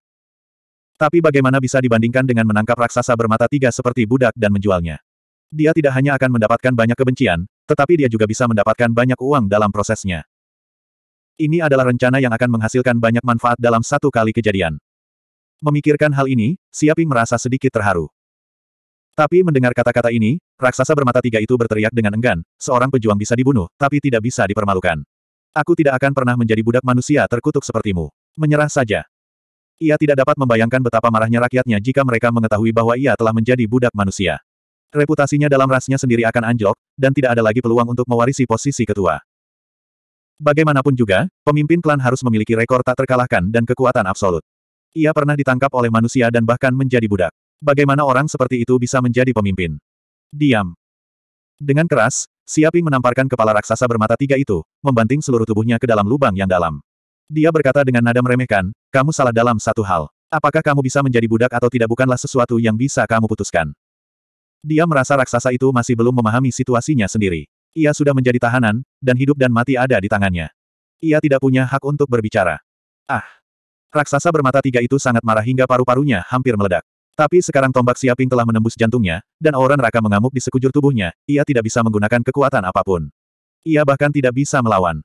Speaker 1: Tapi bagaimana bisa dibandingkan dengan menangkap raksasa bermata tiga seperti budak dan menjualnya? Dia tidak hanya akan mendapatkan banyak kebencian, tetapi dia juga bisa mendapatkan banyak uang dalam prosesnya. Ini adalah rencana yang akan menghasilkan banyak manfaat dalam satu kali kejadian. Memikirkan hal ini, Siaping merasa sedikit terharu. Tapi mendengar kata-kata ini, Raksasa bermata tiga itu berteriak dengan enggan, seorang pejuang bisa dibunuh, tapi tidak bisa dipermalukan. Aku tidak akan pernah menjadi budak manusia terkutuk sepertimu. Menyerah saja. Ia tidak dapat membayangkan betapa marahnya rakyatnya jika mereka mengetahui bahwa ia telah menjadi budak manusia. Reputasinya dalam rasnya sendiri akan anjlok, dan tidak ada lagi peluang untuk mewarisi posisi ketua. Bagaimanapun juga, pemimpin klan harus memiliki rekor tak terkalahkan dan kekuatan absolut. Ia pernah ditangkap oleh manusia dan bahkan menjadi budak. Bagaimana orang seperti itu bisa menjadi pemimpin? Diam. Dengan keras, siapi menamparkan kepala raksasa bermata tiga itu, membanting seluruh tubuhnya ke dalam lubang yang dalam. Dia berkata dengan nada meremehkan, kamu salah dalam satu hal. Apakah kamu bisa menjadi budak atau tidak bukanlah sesuatu yang bisa kamu putuskan. Dia merasa raksasa itu masih belum memahami situasinya sendiri. Ia sudah menjadi tahanan, dan hidup dan mati ada di tangannya. Ia tidak punya hak untuk berbicara. Ah! Raksasa bermata tiga itu sangat marah hingga paru-parunya hampir meledak. Tapi sekarang tombak siaping telah menembus jantungnya, dan aura neraka mengamuk di sekujur tubuhnya, ia tidak bisa menggunakan kekuatan apapun. Ia bahkan tidak bisa melawan.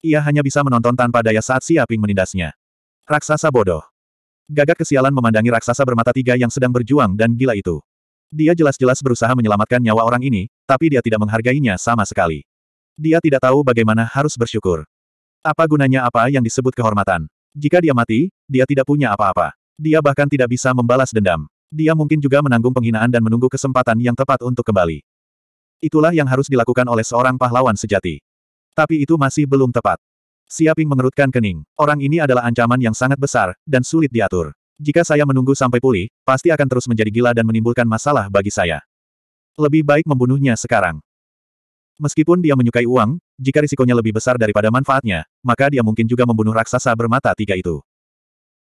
Speaker 1: Ia hanya bisa menonton tanpa daya saat siaping menindasnya. Raksasa bodoh. Gagak kesialan memandangi raksasa bermata tiga yang sedang berjuang dan gila itu. Dia jelas-jelas berusaha menyelamatkan nyawa orang ini, tapi dia tidak menghargainya sama sekali. Dia tidak tahu bagaimana harus bersyukur. Apa gunanya apa yang disebut kehormatan? Jika dia mati, dia tidak punya apa-apa. Dia bahkan tidak bisa membalas dendam. Dia mungkin juga menanggung penghinaan dan menunggu kesempatan yang tepat untuk kembali. Itulah yang harus dilakukan oleh seorang pahlawan sejati. Tapi itu masih belum tepat. Siaping mengerutkan kening. Orang ini adalah ancaman yang sangat besar, dan sulit diatur. Jika saya menunggu sampai pulih, pasti akan terus menjadi gila dan menimbulkan masalah bagi saya. Lebih baik membunuhnya sekarang. Meskipun dia menyukai uang, jika risikonya lebih besar daripada manfaatnya, maka dia mungkin juga membunuh raksasa bermata tiga itu.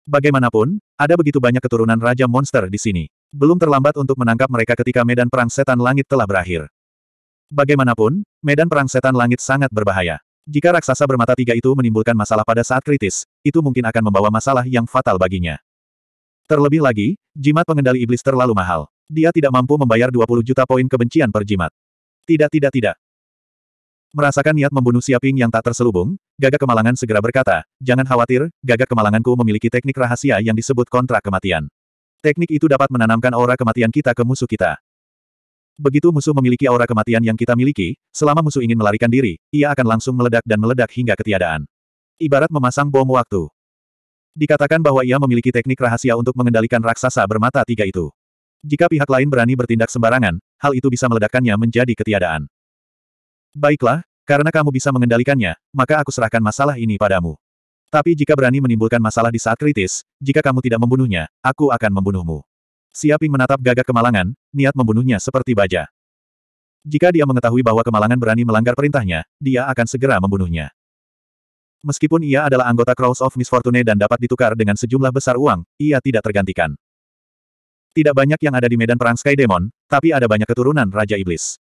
Speaker 1: Bagaimanapun, ada begitu banyak keturunan Raja Monster di sini. Belum terlambat untuk menangkap mereka ketika medan perang setan langit telah berakhir. Bagaimanapun, medan perang setan langit sangat berbahaya. Jika raksasa bermata tiga itu menimbulkan masalah pada saat kritis, itu mungkin akan membawa masalah yang fatal baginya. Terlebih lagi, jimat pengendali iblis terlalu mahal. Dia tidak mampu membayar 20 juta poin kebencian per jimat. Tidak tidak tidak. Merasakan niat membunuh Siaping yang tak terselubung, Gagak Kemalangan segera berkata, jangan khawatir, Gagak Kemalanganku memiliki teknik rahasia yang disebut kontrak kematian. Teknik itu dapat menanamkan aura kematian kita ke musuh kita. Begitu musuh memiliki aura kematian yang kita miliki, selama musuh ingin melarikan diri, ia akan langsung meledak dan meledak hingga ketiadaan. Ibarat memasang bom waktu. Dikatakan bahwa ia memiliki teknik rahasia untuk mengendalikan raksasa bermata tiga itu. Jika pihak lain berani bertindak sembarangan, hal itu bisa meledakkannya menjadi ketiadaan. Baiklah, karena kamu bisa mengendalikannya, maka aku serahkan masalah ini padamu. Tapi jika berani menimbulkan masalah di saat kritis, jika kamu tidak membunuhnya, aku akan membunuhmu. Siaping menatap gagak kemalangan, niat membunuhnya seperti baja. Jika dia mengetahui bahwa kemalangan berani melanggar perintahnya, dia akan segera membunuhnya. Meskipun ia adalah anggota Cross of Misfortune dan dapat ditukar dengan sejumlah besar uang, ia tidak tergantikan. Tidak banyak yang ada di medan perang Sky Demon, tapi ada banyak keturunan Raja Iblis.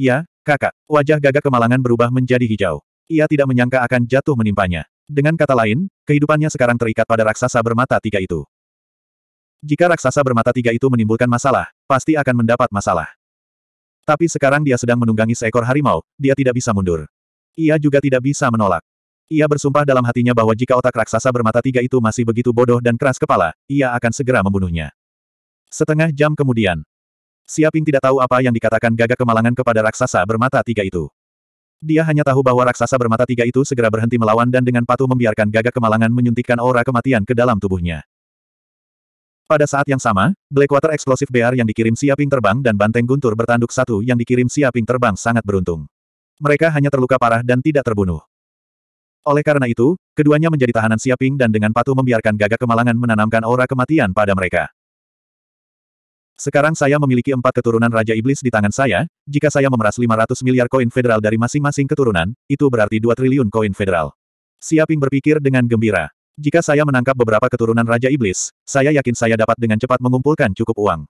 Speaker 1: Ia, Kakak, wajah gagak kemalangan berubah menjadi hijau. Ia tidak menyangka akan jatuh menimpanya. Dengan kata lain, kehidupannya sekarang terikat pada raksasa bermata tiga itu. Jika raksasa bermata tiga itu menimbulkan masalah, pasti akan mendapat masalah. Tapi sekarang dia sedang menunggangi seekor harimau, dia tidak bisa mundur. Ia juga tidak bisa menolak. Ia bersumpah dalam hatinya bahwa jika otak raksasa bermata tiga itu masih begitu bodoh dan keras kepala, ia akan segera membunuhnya. Setengah jam kemudian, Siaping tidak tahu apa yang dikatakan gagak kemalangan kepada raksasa bermata tiga itu. Dia hanya tahu bahwa raksasa bermata tiga itu segera berhenti melawan dan dengan patuh membiarkan gagak kemalangan menyuntikkan aura kematian ke dalam tubuhnya. Pada saat yang sama, Blackwater Explosive BR yang dikirim Siaping terbang dan Banteng Guntur bertanduk satu yang dikirim Siaping terbang sangat beruntung. Mereka hanya terluka parah dan tidak terbunuh. Oleh karena itu, keduanya menjadi tahanan Siaping dan dengan patuh membiarkan gagak kemalangan menanamkan aura kematian pada mereka. Sekarang saya memiliki empat keturunan Raja Iblis di tangan saya, jika saya memeras 500 miliar koin federal dari masing-masing keturunan, itu berarti 2 triliun koin federal. Siaping berpikir dengan gembira. Jika saya menangkap beberapa keturunan Raja Iblis, saya yakin saya dapat dengan cepat mengumpulkan cukup uang.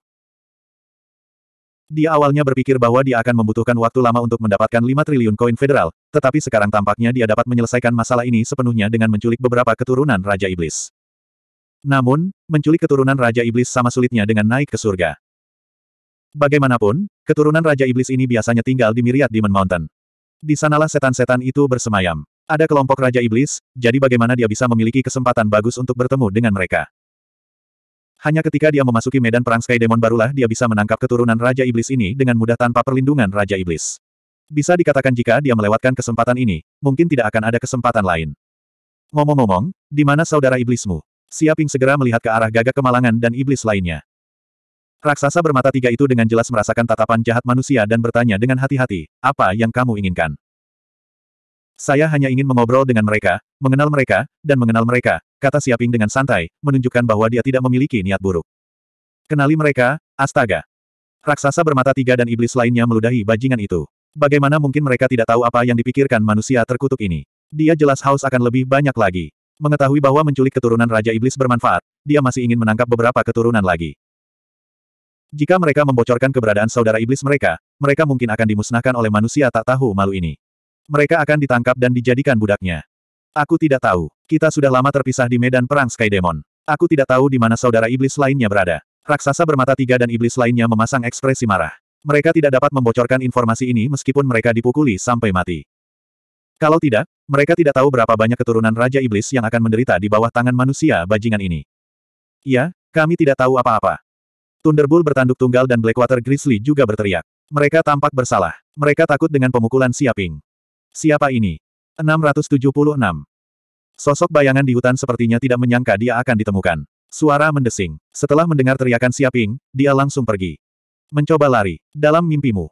Speaker 1: Dia awalnya berpikir bahwa dia akan membutuhkan waktu lama untuk mendapatkan 5 triliun koin federal, tetapi sekarang tampaknya dia dapat menyelesaikan masalah ini sepenuhnya dengan menculik beberapa keturunan Raja Iblis. Namun, menculik keturunan Raja Iblis sama sulitnya dengan naik ke surga. Bagaimanapun, keturunan Raja Iblis ini biasanya tinggal di Miriat Demon Mountain. Di sanalah setan-setan itu bersemayam. Ada kelompok Raja Iblis, jadi bagaimana dia bisa memiliki kesempatan bagus untuk bertemu dengan mereka. Hanya ketika dia memasuki medan perang Sky Demon barulah dia bisa menangkap keturunan Raja Iblis ini dengan mudah tanpa perlindungan Raja Iblis. Bisa dikatakan jika dia melewatkan kesempatan ini, mungkin tidak akan ada kesempatan lain. Ngomong-ngomong, di mana saudara iblismu? Siaping segera melihat ke arah gagak kemalangan dan iblis lainnya. Raksasa bermata tiga itu dengan jelas merasakan tatapan jahat manusia dan bertanya dengan hati-hati, apa yang kamu inginkan? Saya hanya ingin mengobrol dengan mereka, mengenal mereka, dan mengenal mereka, kata Siaping dengan santai, menunjukkan bahwa dia tidak memiliki niat buruk. Kenali mereka, astaga. Raksasa bermata tiga dan iblis lainnya meludahi bajingan itu. Bagaimana mungkin mereka tidak tahu apa yang dipikirkan manusia terkutuk ini? Dia jelas haus akan lebih banyak lagi. Mengetahui bahwa menculik keturunan Raja Iblis bermanfaat, dia masih ingin menangkap beberapa keturunan lagi. Jika mereka membocorkan keberadaan saudara iblis mereka, mereka mungkin akan dimusnahkan oleh manusia tak tahu malu ini. Mereka akan ditangkap dan dijadikan budaknya. Aku tidak tahu. Kita sudah lama terpisah di medan perang Sky Demon. Aku tidak tahu di mana saudara iblis lainnya berada. Raksasa bermata tiga dan iblis lainnya memasang ekspresi marah. Mereka tidak dapat membocorkan informasi ini meskipun mereka dipukuli sampai mati. Kalau tidak, mereka tidak tahu berapa banyak keturunan Raja Iblis yang akan menderita di bawah tangan manusia bajingan ini. Ya, kami tidak tahu apa-apa. Thunderbull bertanduk tunggal dan Blackwater Grizzly juga berteriak. Mereka tampak bersalah. Mereka takut dengan pemukulan Siaping. Siapa ini? 676. Sosok bayangan di hutan sepertinya tidak menyangka dia akan ditemukan. Suara mendesing. Setelah mendengar teriakan Siaping, dia langsung pergi. Mencoba lari. Dalam mimpimu.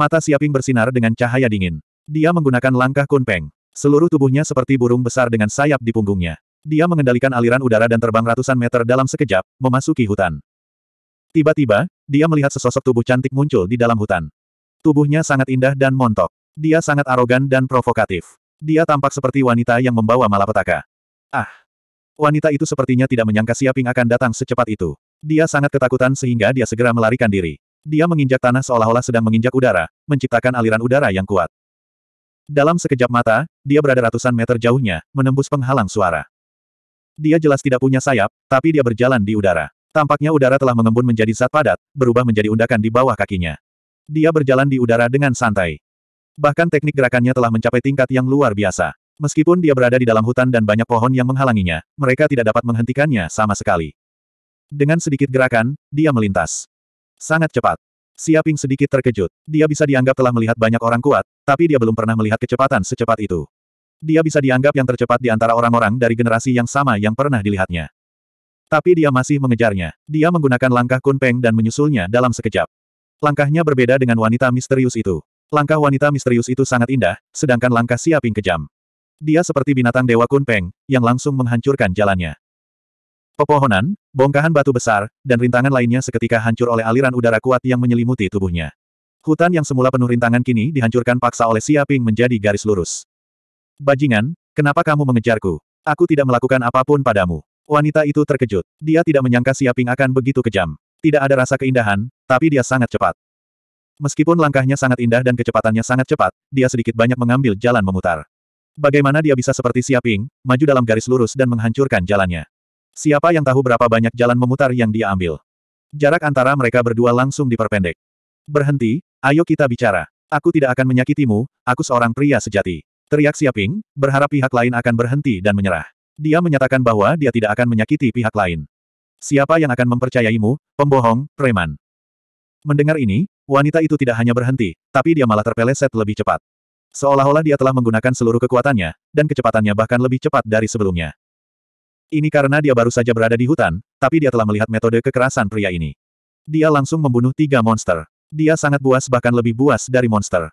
Speaker 1: Mata Siaping bersinar dengan cahaya dingin. Dia menggunakan langkah kunpeng. Seluruh tubuhnya seperti burung besar dengan sayap di punggungnya. Dia mengendalikan aliran udara dan terbang ratusan meter dalam sekejap, memasuki hutan. Tiba-tiba, dia melihat sesosok tubuh cantik muncul di dalam hutan. Tubuhnya sangat indah dan montok. Dia sangat arogan dan provokatif. Dia tampak seperti wanita yang membawa malapetaka. Ah! Wanita itu sepertinya tidak menyangka Siaping akan datang secepat itu. Dia sangat ketakutan sehingga dia segera melarikan diri. Dia menginjak tanah seolah-olah sedang menginjak udara, menciptakan aliran udara yang kuat. Dalam sekejap mata, dia berada ratusan meter jauhnya, menembus penghalang suara. Dia jelas tidak punya sayap, tapi dia berjalan di udara. Tampaknya udara telah mengembun menjadi zat padat, berubah menjadi undakan di bawah kakinya. Dia berjalan di udara dengan santai. Bahkan teknik gerakannya telah mencapai tingkat yang luar biasa. Meskipun dia berada di dalam hutan dan banyak pohon yang menghalanginya, mereka tidak dapat menghentikannya sama sekali. Dengan sedikit gerakan, dia melintas. Sangat cepat. Siaping sedikit terkejut. Dia bisa dianggap telah melihat banyak orang kuat, tapi dia belum pernah melihat kecepatan secepat itu. Dia bisa dianggap yang tercepat di antara orang-orang dari generasi yang sama yang pernah dilihatnya. Tapi dia masih mengejarnya. Dia menggunakan langkah kunpeng dan menyusulnya dalam sekejap. Langkahnya berbeda dengan wanita misterius itu. Langkah wanita misterius itu sangat indah, sedangkan langkah Siaping kejam. Dia seperti binatang dewa kunpeng, yang langsung menghancurkan jalannya. Pepohonan, bongkahan batu besar, dan rintangan lainnya seketika hancur oleh aliran udara kuat yang menyelimuti tubuhnya. Hutan yang semula penuh rintangan kini dihancurkan paksa oleh Siaping menjadi garis lurus. Bajingan, kenapa kamu mengejarku? Aku tidak melakukan apapun padamu. Wanita itu terkejut. Dia tidak menyangka Siaping akan begitu kejam. Tidak ada rasa keindahan, tapi dia sangat cepat. Meskipun langkahnya sangat indah dan kecepatannya sangat cepat, dia sedikit banyak mengambil jalan memutar. Bagaimana dia bisa seperti Siaping, maju dalam garis lurus dan menghancurkan jalannya. Siapa yang tahu berapa banyak jalan memutar yang dia ambil. Jarak antara mereka berdua langsung diperpendek. Berhenti, ayo kita bicara. Aku tidak akan menyakitimu, aku seorang pria sejati. Teriak Siaping, berharap pihak lain akan berhenti dan menyerah. Dia menyatakan bahwa dia tidak akan menyakiti pihak lain. Siapa yang akan mempercayaimu, pembohong, preman? Mendengar ini, wanita itu tidak hanya berhenti, tapi dia malah terpeleset lebih cepat. Seolah-olah dia telah menggunakan seluruh kekuatannya, dan kecepatannya bahkan lebih cepat dari sebelumnya. Ini karena dia baru saja berada di hutan, tapi dia telah melihat metode kekerasan pria ini. Dia langsung membunuh tiga monster. Dia sangat buas bahkan lebih buas dari monster.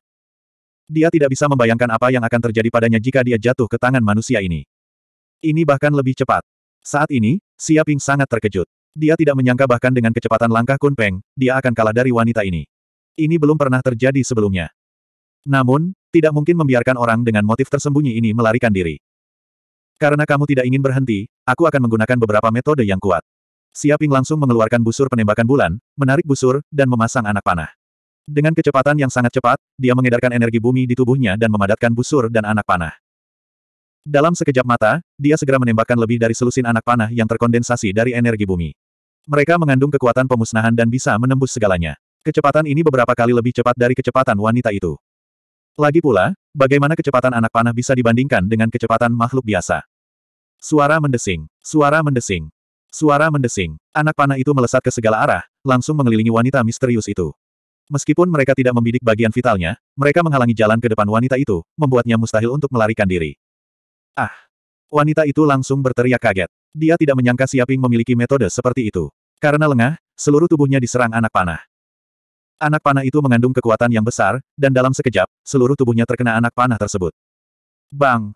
Speaker 1: Dia tidak bisa membayangkan apa yang akan terjadi padanya jika dia jatuh ke tangan manusia ini. Ini bahkan lebih cepat. Saat ini, Siaping sangat terkejut. Dia tidak menyangka bahkan dengan kecepatan langkah Kun Peng, dia akan kalah dari wanita ini. Ini belum pernah terjadi sebelumnya. Namun, tidak mungkin membiarkan orang dengan motif tersembunyi ini melarikan diri. Karena kamu tidak ingin berhenti, aku akan menggunakan beberapa metode yang kuat. Siaping langsung mengeluarkan busur penembakan bulan, menarik busur, dan memasang anak panah. Dengan kecepatan yang sangat cepat, dia mengedarkan energi bumi di tubuhnya dan memadatkan busur dan anak panah. Dalam sekejap mata, dia segera menembakkan lebih dari selusin anak panah yang terkondensasi dari energi bumi. Mereka mengandung kekuatan pemusnahan dan bisa menembus segalanya. Kecepatan ini beberapa kali lebih cepat dari kecepatan wanita itu. Lagi pula, bagaimana kecepatan anak panah bisa dibandingkan dengan kecepatan makhluk biasa? Suara mendesing, suara mendesing, suara mendesing. Anak panah itu melesat ke segala arah, langsung mengelilingi wanita misterius itu. Meskipun mereka tidak membidik bagian vitalnya, mereka menghalangi jalan ke depan wanita itu, membuatnya mustahil untuk melarikan diri. Ah! Wanita itu langsung berteriak kaget. Dia tidak menyangka Siaping memiliki metode seperti itu. Karena lengah, seluruh tubuhnya diserang anak panah. Anak panah itu mengandung kekuatan yang besar, dan dalam sekejap, seluruh tubuhnya terkena anak panah tersebut. Bang!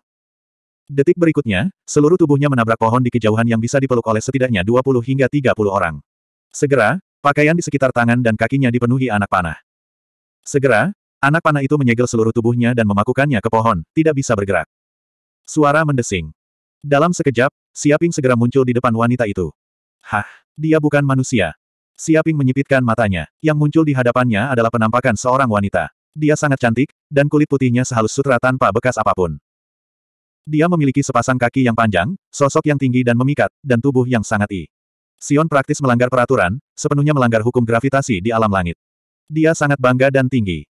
Speaker 1: Detik berikutnya, seluruh tubuhnya menabrak pohon di kejauhan yang bisa dipeluk oleh setidaknya 20 hingga 30 orang. Segera, pakaian di sekitar tangan dan kakinya dipenuhi anak panah. Segera, anak panah itu menyegel seluruh tubuhnya dan memakukannya ke pohon, tidak bisa bergerak. Suara mendesing. Dalam sekejap, Siaping segera muncul di depan wanita itu. Hah, dia bukan manusia. Siaping menyipitkan matanya. Yang muncul di hadapannya adalah penampakan seorang wanita. Dia sangat cantik, dan kulit putihnya sehalus sutra tanpa bekas apapun. Dia memiliki sepasang kaki yang panjang, sosok yang tinggi dan memikat, dan tubuh yang sangat i. Sion praktis melanggar peraturan, sepenuhnya melanggar hukum gravitasi di alam langit. Dia sangat bangga dan tinggi.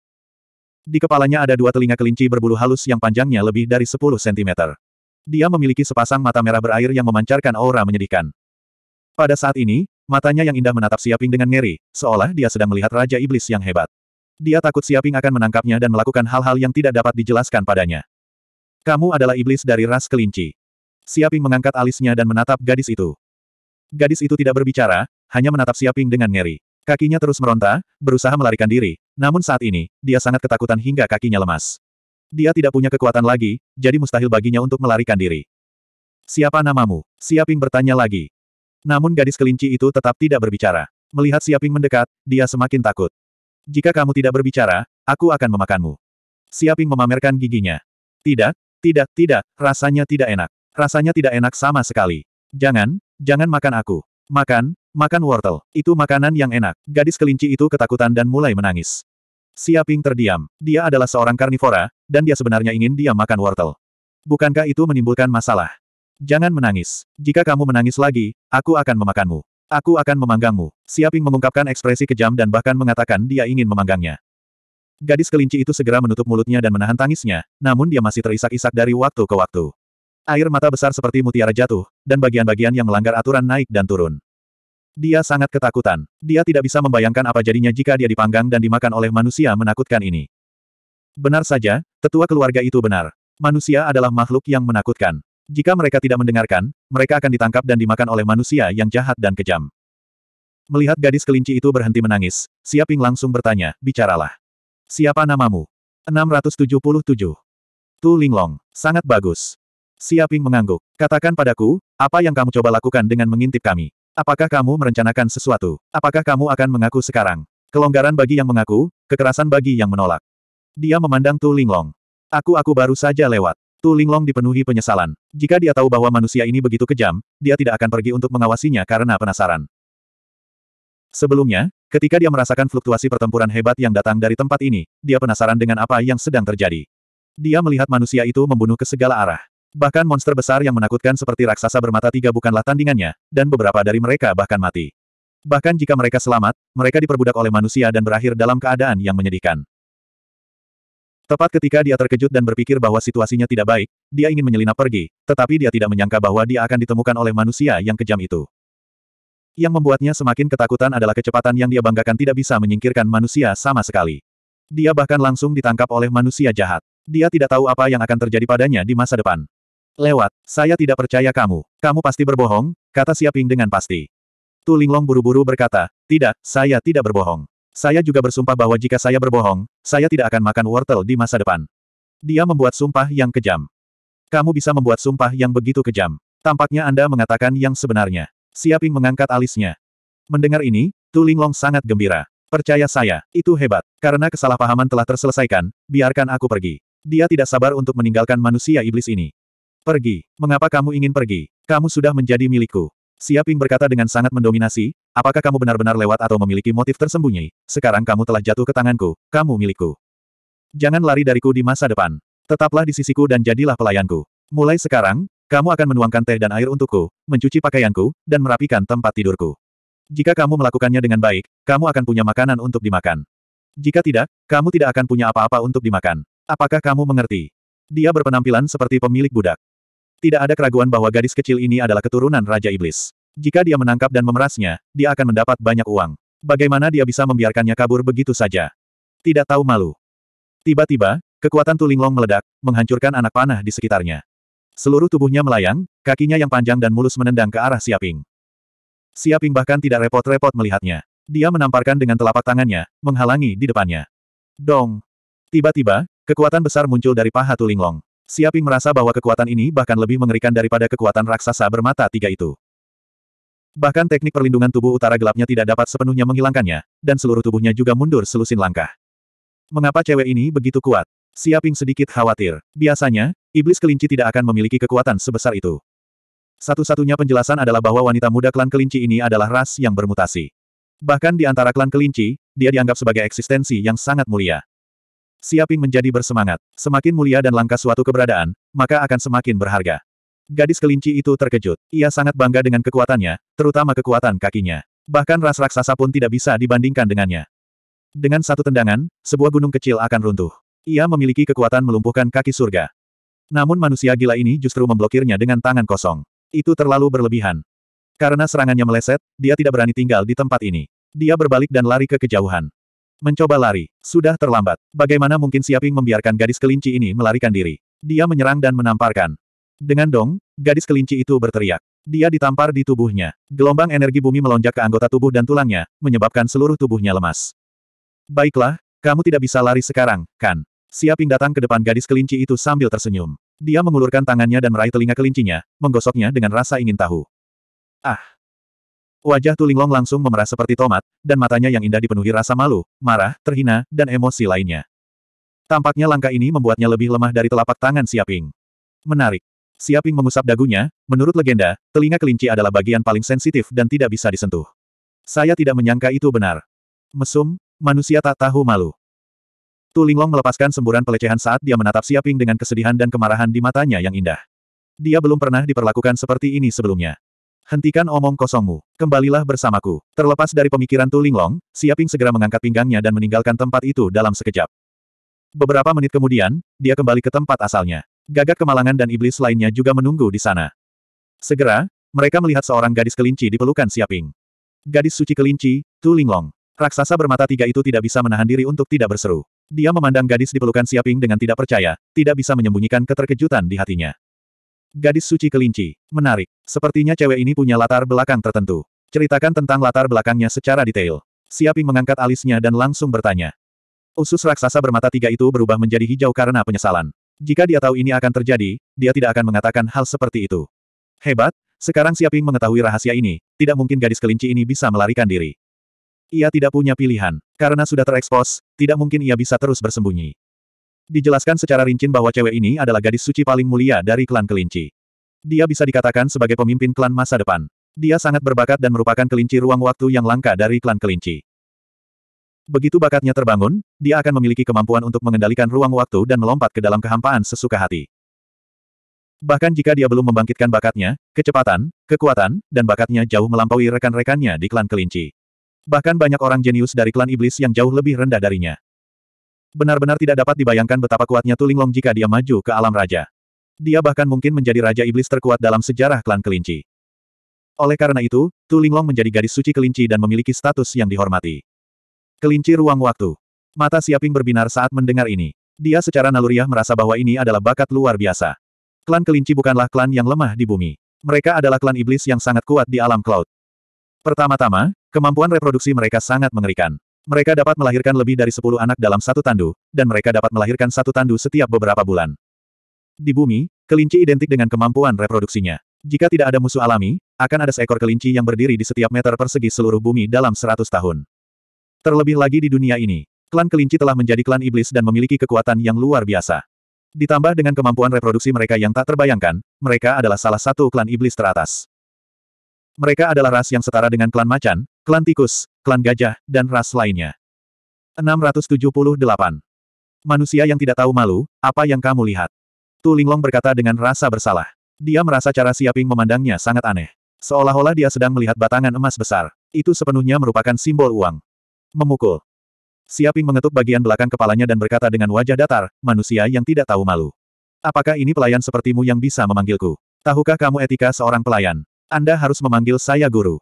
Speaker 1: Di kepalanya ada dua telinga kelinci berbulu halus yang panjangnya lebih dari 10 cm. Dia memiliki sepasang mata merah berair yang memancarkan aura menyedihkan. Pada saat ini, matanya yang indah menatap Siaping dengan ngeri, seolah dia sedang melihat Raja Iblis yang hebat. Dia takut Siaping akan menangkapnya dan melakukan hal-hal yang tidak dapat dijelaskan padanya. Kamu adalah iblis dari ras kelinci. Siaping mengangkat alisnya dan menatap gadis itu. Gadis itu tidak berbicara, hanya menatap Siaping dengan ngeri. Kakinya terus meronta, berusaha melarikan diri, namun saat ini, dia sangat ketakutan hingga kakinya lemas. Dia tidak punya kekuatan lagi, jadi mustahil baginya untuk melarikan diri. Siapa namamu? Siaping bertanya lagi. Namun gadis kelinci itu tetap tidak berbicara. Melihat Siaping mendekat, dia semakin takut. Jika kamu tidak berbicara, aku akan memakanmu. Siaping memamerkan giginya. Tidak, tidak, tidak, rasanya tidak enak. Rasanya tidak enak sama sekali. Jangan, jangan makan aku. Makan, Makan wortel. Itu makanan yang enak. Gadis kelinci itu ketakutan dan mulai menangis. Siaping terdiam. Dia adalah seorang karnivora, dan dia sebenarnya ingin dia makan wortel. Bukankah itu menimbulkan masalah? Jangan menangis. Jika kamu menangis lagi, aku akan memakanmu. Aku akan memanggangmu. Siaping mengungkapkan ekspresi kejam dan bahkan mengatakan dia ingin memanggangnya. Gadis kelinci itu segera menutup mulutnya dan menahan tangisnya, namun dia masih terisak-isak dari waktu ke waktu. Air mata besar seperti mutiara jatuh, dan bagian-bagian yang melanggar aturan naik dan turun. Dia sangat ketakutan. Dia tidak bisa membayangkan apa jadinya jika dia dipanggang dan dimakan oleh manusia menakutkan ini. Benar saja, tetua keluarga itu benar. Manusia adalah makhluk yang menakutkan. Jika mereka tidak mendengarkan, mereka akan ditangkap dan dimakan oleh manusia yang jahat dan kejam. Melihat gadis kelinci itu berhenti menangis, Siaping langsung bertanya, bicaralah. Siapa namamu? 677. Tu Linglong, sangat bagus. Siaping mengangguk. Katakan padaku, apa yang kamu coba lakukan dengan mengintip kami? Apakah kamu merencanakan sesuatu? Apakah kamu akan mengaku sekarang? Kelonggaran bagi yang mengaku, kekerasan bagi yang menolak. Dia memandang Tu Linglong. Aku-aku baru saja lewat. Tu Linglong dipenuhi penyesalan. Jika dia tahu bahwa manusia ini begitu kejam, dia tidak akan pergi untuk mengawasinya karena penasaran. Sebelumnya, ketika dia merasakan fluktuasi pertempuran hebat yang datang dari tempat ini, dia penasaran dengan apa yang sedang terjadi. Dia melihat manusia itu membunuh ke segala arah. Bahkan monster besar yang menakutkan seperti raksasa bermata tiga bukanlah tandingannya, dan beberapa dari mereka bahkan mati. Bahkan jika mereka selamat, mereka diperbudak oleh manusia dan berakhir dalam keadaan yang menyedihkan. Tepat ketika dia terkejut dan berpikir bahwa situasinya tidak baik, dia ingin menyelinap pergi, tetapi dia tidak menyangka bahwa dia akan ditemukan oleh manusia yang kejam itu. Yang membuatnya semakin ketakutan adalah kecepatan yang dia banggakan tidak bisa menyingkirkan manusia sama sekali. Dia bahkan langsung ditangkap oleh manusia jahat. Dia tidak tahu apa yang akan terjadi padanya di masa depan. Lewat, saya tidak percaya kamu. Kamu pasti berbohong, kata Siaping dengan pasti. Tu Linglong buru-buru berkata, tidak, saya tidak berbohong. Saya juga bersumpah bahwa jika saya berbohong, saya tidak akan makan wortel di masa depan. Dia membuat sumpah yang kejam. Kamu bisa membuat sumpah yang begitu kejam. Tampaknya Anda mengatakan yang sebenarnya. Siaping mengangkat alisnya. Mendengar ini, Tu Linglong sangat gembira. Percaya saya, itu hebat. Karena kesalahpahaman telah terselesaikan, biarkan aku pergi. Dia tidak sabar untuk meninggalkan manusia iblis ini. Pergi. Mengapa kamu ingin pergi? Kamu sudah menjadi milikku. Siaping berkata dengan sangat mendominasi, apakah kamu benar-benar lewat atau memiliki motif tersembunyi, sekarang kamu telah jatuh ke tanganku, kamu milikku. Jangan lari dariku di masa depan. Tetaplah di sisiku dan jadilah pelayanku. Mulai sekarang, kamu akan menuangkan teh dan air untukku, mencuci pakaianku, dan merapikan tempat tidurku. Jika kamu melakukannya dengan baik, kamu akan punya makanan untuk dimakan. Jika tidak, kamu tidak akan punya apa-apa untuk dimakan. Apakah kamu mengerti? Dia berpenampilan seperti pemilik budak. Tidak ada keraguan bahwa gadis kecil ini adalah keturunan Raja Iblis. Jika dia menangkap dan memerasnya, dia akan mendapat banyak uang. Bagaimana dia bisa membiarkannya kabur begitu saja? Tidak tahu malu. Tiba-tiba, kekuatan Tulinglong meledak, menghancurkan anak panah di sekitarnya. Seluruh tubuhnya melayang, kakinya yang panjang dan mulus menendang ke arah Siaping. Siaping bahkan tidak repot-repot melihatnya. Dia menamparkan dengan telapak tangannya, menghalangi di depannya. Dong! Tiba-tiba, kekuatan besar muncul dari paha Tulinglong. Siaping merasa bahwa kekuatan ini bahkan lebih mengerikan daripada kekuatan raksasa bermata tiga itu. Bahkan teknik perlindungan tubuh utara gelapnya tidak dapat sepenuhnya menghilangkannya, dan seluruh tubuhnya juga mundur selusin langkah. Mengapa cewek ini begitu kuat? Siaping sedikit khawatir. Biasanya, iblis kelinci tidak akan memiliki kekuatan sebesar itu. Satu-satunya penjelasan adalah bahwa wanita muda klan kelinci ini adalah ras yang bermutasi. Bahkan di antara klan kelinci, dia dianggap sebagai eksistensi yang sangat mulia. Siaping menjadi bersemangat. Semakin mulia dan langka suatu keberadaan, maka akan semakin berharga. Gadis kelinci itu terkejut. Ia sangat bangga dengan kekuatannya, terutama kekuatan kakinya. Bahkan ras raksasa pun tidak bisa dibandingkan dengannya. Dengan satu tendangan, sebuah gunung kecil akan runtuh. Ia memiliki kekuatan melumpuhkan kaki surga. Namun manusia gila ini justru memblokirnya dengan tangan kosong. Itu terlalu berlebihan. Karena serangannya meleset, dia tidak berani tinggal di tempat ini. Dia berbalik dan lari ke kejauhan. Mencoba lari. Sudah terlambat. Bagaimana mungkin Siaping membiarkan gadis kelinci ini melarikan diri? Dia menyerang dan menamparkan. Dengan dong, gadis kelinci itu berteriak. Dia ditampar di tubuhnya. Gelombang energi bumi melonjak ke anggota tubuh dan tulangnya, menyebabkan seluruh tubuhnya lemas. Baiklah, kamu tidak bisa lari sekarang, kan? Siaping datang ke depan gadis kelinci itu sambil tersenyum. Dia mengulurkan tangannya dan meraih telinga kelincinya, menggosoknya dengan rasa ingin tahu. Ah! Wajah Tulinglong langsung memerah seperti tomat, dan matanya yang indah dipenuhi rasa malu, marah, terhina, dan emosi lainnya. Tampaknya langkah ini membuatnya lebih lemah dari telapak tangan Siaping. Menarik. Siaping mengusap dagunya, menurut legenda, telinga kelinci adalah bagian paling sensitif dan tidak bisa disentuh. Saya tidak menyangka itu benar. Mesum, manusia tak tahu malu. Tulinglong melepaskan semburan pelecehan saat dia menatap Siaping dengan kesedihan dan kemarahan di matanya yang indah. Dia belum pernah diperlakukan seperti ini sebelumnya. Hentikan omong kosongmu. Kembalilah bersamaku. Terlepas dari pemikiran Tu Linglong, Siaping segera mengangkat pinggangnya dan meninggalkan tempat itu dalam sekejap. Beberapa menit kemudian, dia kembali ke tempat asalnya. Gagak kemalangan dan iblis lainnya juga menunggu di sana. Segera, mereka melihat seorang gadis kelinci di pelukan Siaping. Gadis suci kelinci, Tu Linglong. Raksasa bermata tiga itu tidak bisa menahan diri untuk tidak berseru. Dia memandang gadis di pelukan Siaping dengan tidak percaya, tidak bisa menyembunyikan keterkejutan di hatinya. Gadis suci kelinci. Menarik. Sepertinya cewek ini punya latar belakang tertentu. Ceritakan tentang latar belakangnya secara detail. Siaping mengangkat alisnya dan langsung bertanya. Usus raksasa bermata tiga itu berubah menjadi hijau karena penyesalan. Jika dia tahu ini akan terjadi, dia tidak akan mengatakan hal seperti itu. Hebat, sekarang Siaping mengetahui rahasia ini, tidak mungkin gadis kelinci ini bisa melarikan diri. Ia tidak punya pilihan. Karena sudah terekspos, tidak mungkin ia bisa terus bersembunyi. Dijelaskan secara rinci bahwa cewek ini adalah gadis suci paling mulia dari klan kelinci. Dia bisa dikatakan sebagai pemimpin klan masa depan. Dia sangat berbakat dan merupakan kelinci ruang waktu yang langka dari klan kelinci. Begitu bakatnya terbangun, dia akan memiliki kemampuan untuk mengendalikan ruang waktu dan melompat ke dalam kehampaan sesuka hati. Bahkan jika dia belum membangkitkan bakatnya, kecepatan, kekuatan, dan bakatnya jauh melampaui rekan-rekannya di klan kelinci. Bahkan banyak orang jenius dari klan iblis yang jauh lebih rendah darinya. Benar-benar tidak dapat dibayangkan betapa kuatnya Tuling Long jika dia maju ke alam raja. Dia bahkan mungkin menjadi raja iblis terkuat dalam sejarah klan kelinci. Oleh karena itu, Tuling Long menjadi gadis suci kelinci dan memiliki status yang dihormati. Kelinci ruang waktu. Mata Siaping berbinar saat mendengar ini. Dia secara naluriah merasa bahwa ini adalah bakat luar biasa. Klan kelinci bukanlah klan yang lemah di bumi. Mereka adalah klan iblis yang sangat kuat di alam cloud. Pertama-tama, kemampuan reproduksi mereka sangat mengerikan. Mereka dapat melahirkan lebih dari sepuluh anak dalam satu tandu, dan mereka dapat melahirkan satu tandu setiap beberapa bulan. Di bumi, kelinci identik dengan kemampuan reproduksinya. Jika tidak ada musuh alami, akan ada seekor kelinci yang berdiri di setiap meter persegi seluruh bumi dalam seratus tahun. Terlebih lagi di dunia ini, klan kelinci telah menjadi klan iblis dan memiliki kekuatan yang luar biasa. Ditambah dengan kemampuan reproduksi mereka yang tak terbayangkan, mereka adalah salah satu klan iblis teratas. Mereka adalah ras yang setara dengan klan macan, Klan tikus, klan gajah, dan ras lainnya. 678. Manusia yang tidak tahu malu, apa yang kamu lihat? Tu Linglong berkata dengan rasa bersalah. Dia merasa cara Siaping memandangnya sangat aneh. Seolah-olah dia sedang melihat batangan emas besar. Itu sepenuhnya merupakan simbol uang. Memukul. Siaping mengetuk bagian belakang kepalanya dan berkata dengan wajah datar, manusia yang tidak tahu malu. Apakah ini pelayan sepertimu yang bisa memanggilku? Tahukah kamu etika seorang pelayan? Anda harus memanggil saya guru.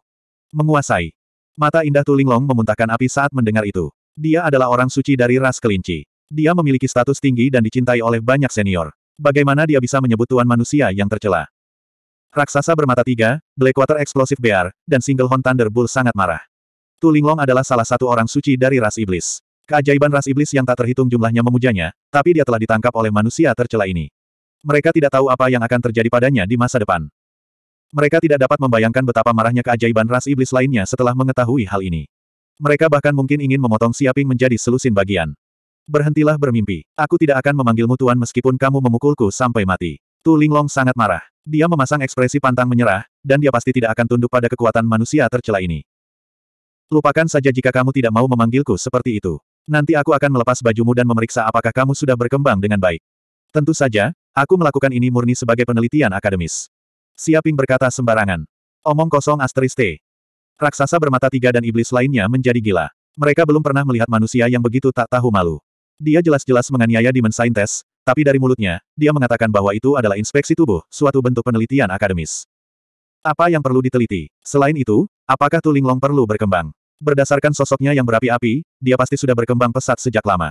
Speaker 1: Menguasai. Mata indah Tulinglong memuntahkan api saat mendengar itu. Dia adalah orang suci dari ras kelinci. Dia memiliki status tinggi dan dicintai oleh banyak senior. Bagaimana dia bisa menyebut tuan manusia yang tercela? Raksasa bermata tiga, Blackwater Explosive Bear, dan Single Horn Thunder Bull sangat marah. Tulinglong adalah salah satu orang suci dari ras iblis. Keajaiban ras iblis yang tak terhitung jumlahnya memujanya, tapi dia telah ditangkap oleh manusia tercela ini. Mereka tidak tahu apa yang akan terjadi padanya di masa depan. Mereka tidak dapat membayangkan betapa marahnya keajaiban ras iblis lainnya setelah mengetahui hal ini. Mereka bahkan mungkin ingin memotong Siaping menjadi selusin bagian. Berhentilah bermimpi. Aku tidak akan memanggilmu tuan meskipun kamu memukulku sampai mati. Tu Linglong sangat marah. Dia memasang ekspresi pantang menyerah, dan dia pasti tidak akan tunduk pada kekuatan manusia tercela ini. Lupakan saja jika kamu tidak mau memanggilku seperti itu. Nanti aku akan melepas bajumu dan memeriksa apakah kamu sudah berkembang dengan baik. Tentu saja, aku melakukan ini murni sebagai penelitian akademis. Siaping berkata sembarangan. Omong kosong asteris T. Raksasa bermata tiga dan iblis lainnya menjadi gila. Mereka belum pernah melihat manusia yang begitu tak tahu malu. Dia jelas-jelas menganiaya Demon Scientist, tapi dari mulutnya, dia mengatakan bahwa itu adalah inspeksi tubuh, suatu bentuk penelitian akademis. Apa yang perlu diteliti? Selain itu, apakah Tulinglong perlu berkembang? Berdasarkan sosoknya yang berapi-api, dia pasti sudah berkembang pesat sejak lama.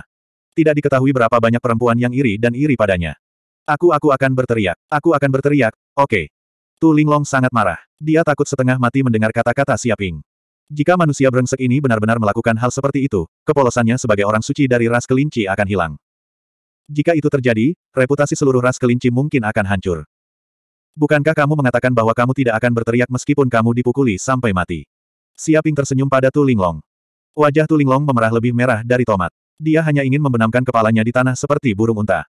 Speaker 1: Tidak diketahui berapa banyak perempuan yang iri dan iri padanya. Aku aku akan berteriak, aku akan berteriak, oke, okay. Tu Linglong sangat marah. Dia takut setengah mati mendengar kata-kata Siaping. Jika manusia brengsek ini benar-benar melakukan hal seperti itu, kepolosannya sebagai orang suci dari ras kelinci akan hilang. Jika itu terjadi, reputasi seluruh ras kelinci mungkin akan hancur. Bukankah kamu mengatakan bahwa kamu tidak akan berteriak meskipun kamu dipukuli sampai mati? Siaping tersenyum pada Tu Linglong. Wajah Tu Linglong memerah lebih merah dari tomat. Dia hanya ingin membenamkan kepalanya di tanah seperti burung unta.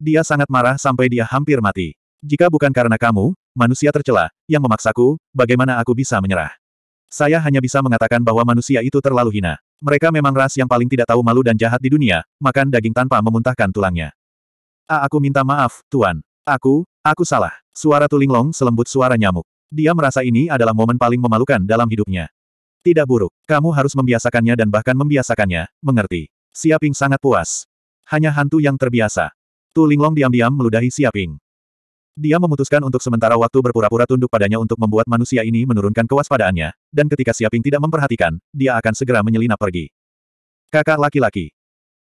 Speaker 1: Dia sangat marah sampai dia hampir mati. Jika bukan karena kamu, manusia tercela, yang memaksaku, bagaimana aku bisa menyerah? Saya hanya bisa mengatakan bahwa manusia itu terlalu hina. Mereka memang ras yang paling tidak tahu malu dan jahat di dunia, makan daging tanpa memuntahkan tulangnya. A aku minta maaf, Tuan. Aku, aku salah. Suara Tuling Long selembut suara nyamuk. Dia merasa ini adalah momen paling memalukan dalam hidupnya. Tidak buruk, kamu harus membiasakannya dan bahkan membiasakannya, mengerti. Siaping sangat puas. Hanya hantu yang terbiasa. Tulinglong diam-diam meludahi Siaping. Dia memutuskan untuk sementara waktu berpura-pura tunduk padanya untuk membuat manusia ini menurunkan kewaspadaannya, dan ketika Siaping tidak memperhatikan, dia akan segera menyelinap pergi. Kakak laki-laki.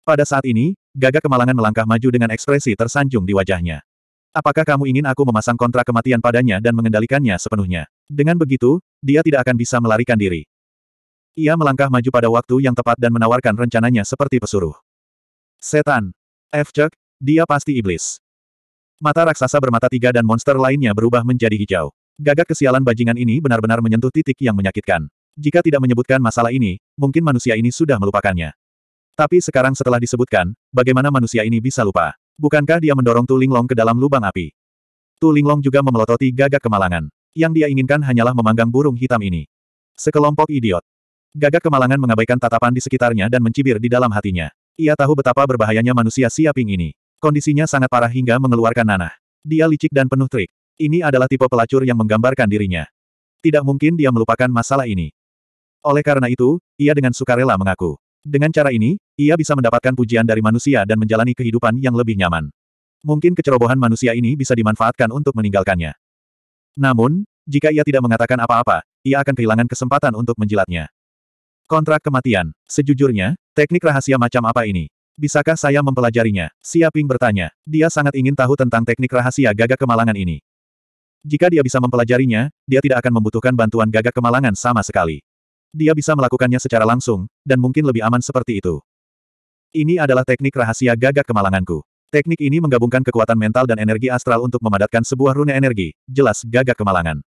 Speaker 1: Pada saat ini, gagak kemalangan melangkah maju dengan ekspresi tersanjung di wajahnya. Apakah kamu ingin aku memasang kontrak kematian padanya dan mengendalikannya sepenuhnya? Dengan begitu, dia tidak akan bisa melarikan diri. Ia melangkah maju pada waktu yang tepat dan menawarkan rencananya seperti pesuruh. Setan. F. dia pasti iblis. Mata raksasa bermata tiga dan monster lainnya berubah menjadi hijau. Gagak kesialan bajingan ini benar-benar menyentuh titik yang menyakitkan. Jika tidak menyebutkan masalah ini, mungkin manusia ini sudah melupakannya. Tapi sekarang setelah disebutkan, bagaimana manusia ini bisa lupa? Bukankah dia mendorong Tu Linglong ke dalam lubang api? Tu Linglong juga memelototi gagak kemalangan. Yang dia inginkan hanyalah memanggang burung hitam ini. Sekelompok idiot. Gagak kemalangan mengabaikan tatapan di sekitarnya dan mencibir di dalam hatinya. Ia tahu betapa berbahayanya manusia siaping ini. Kondisinya sangat parah hingga mengeluarkan nanah. Dia licik dan penuh trik. Ini adalah tipe pelacur yang menggambarkan dirinya. Tidak mungkin dia melupakan masalah ini. Oleh karena itu, ia dengan sukarela mengaku. Dengan cara ini, ia bisa mendapatkan pujian dari manusia dan menjalani kehidupan yang lebih nyaman. Mungkin kecerobohan manusia ini bisa dimanfaatkan untuk meninggalkannya. Namun, jika ia tidak mengatakan apa-apa, ia akan kehilangan kesempatan untuk menjilatnya. Kontrak kematian. Sejujurnya, teknik rahasia macam apa ini? Bisakah saya mempelajarinya? Siaping bertanya. Dia sangat ingin tahu tentang teknik rahasia gagak kemalangan ini. Jika dia bisa mempelajarinya, dia tidak akan membutuhkan bantuan gagak kemalangan sama sekali. Dia bisa melakukannya secara langsung, dan mungkin lebih aman seperti itu. Ini adalah teknik rahasia gagak kemalanganku. Teknik ini menggabungkan kekuatan mental dan energi astral untuk memadatkan sebuah rune energi, jelas gagak kemalangan.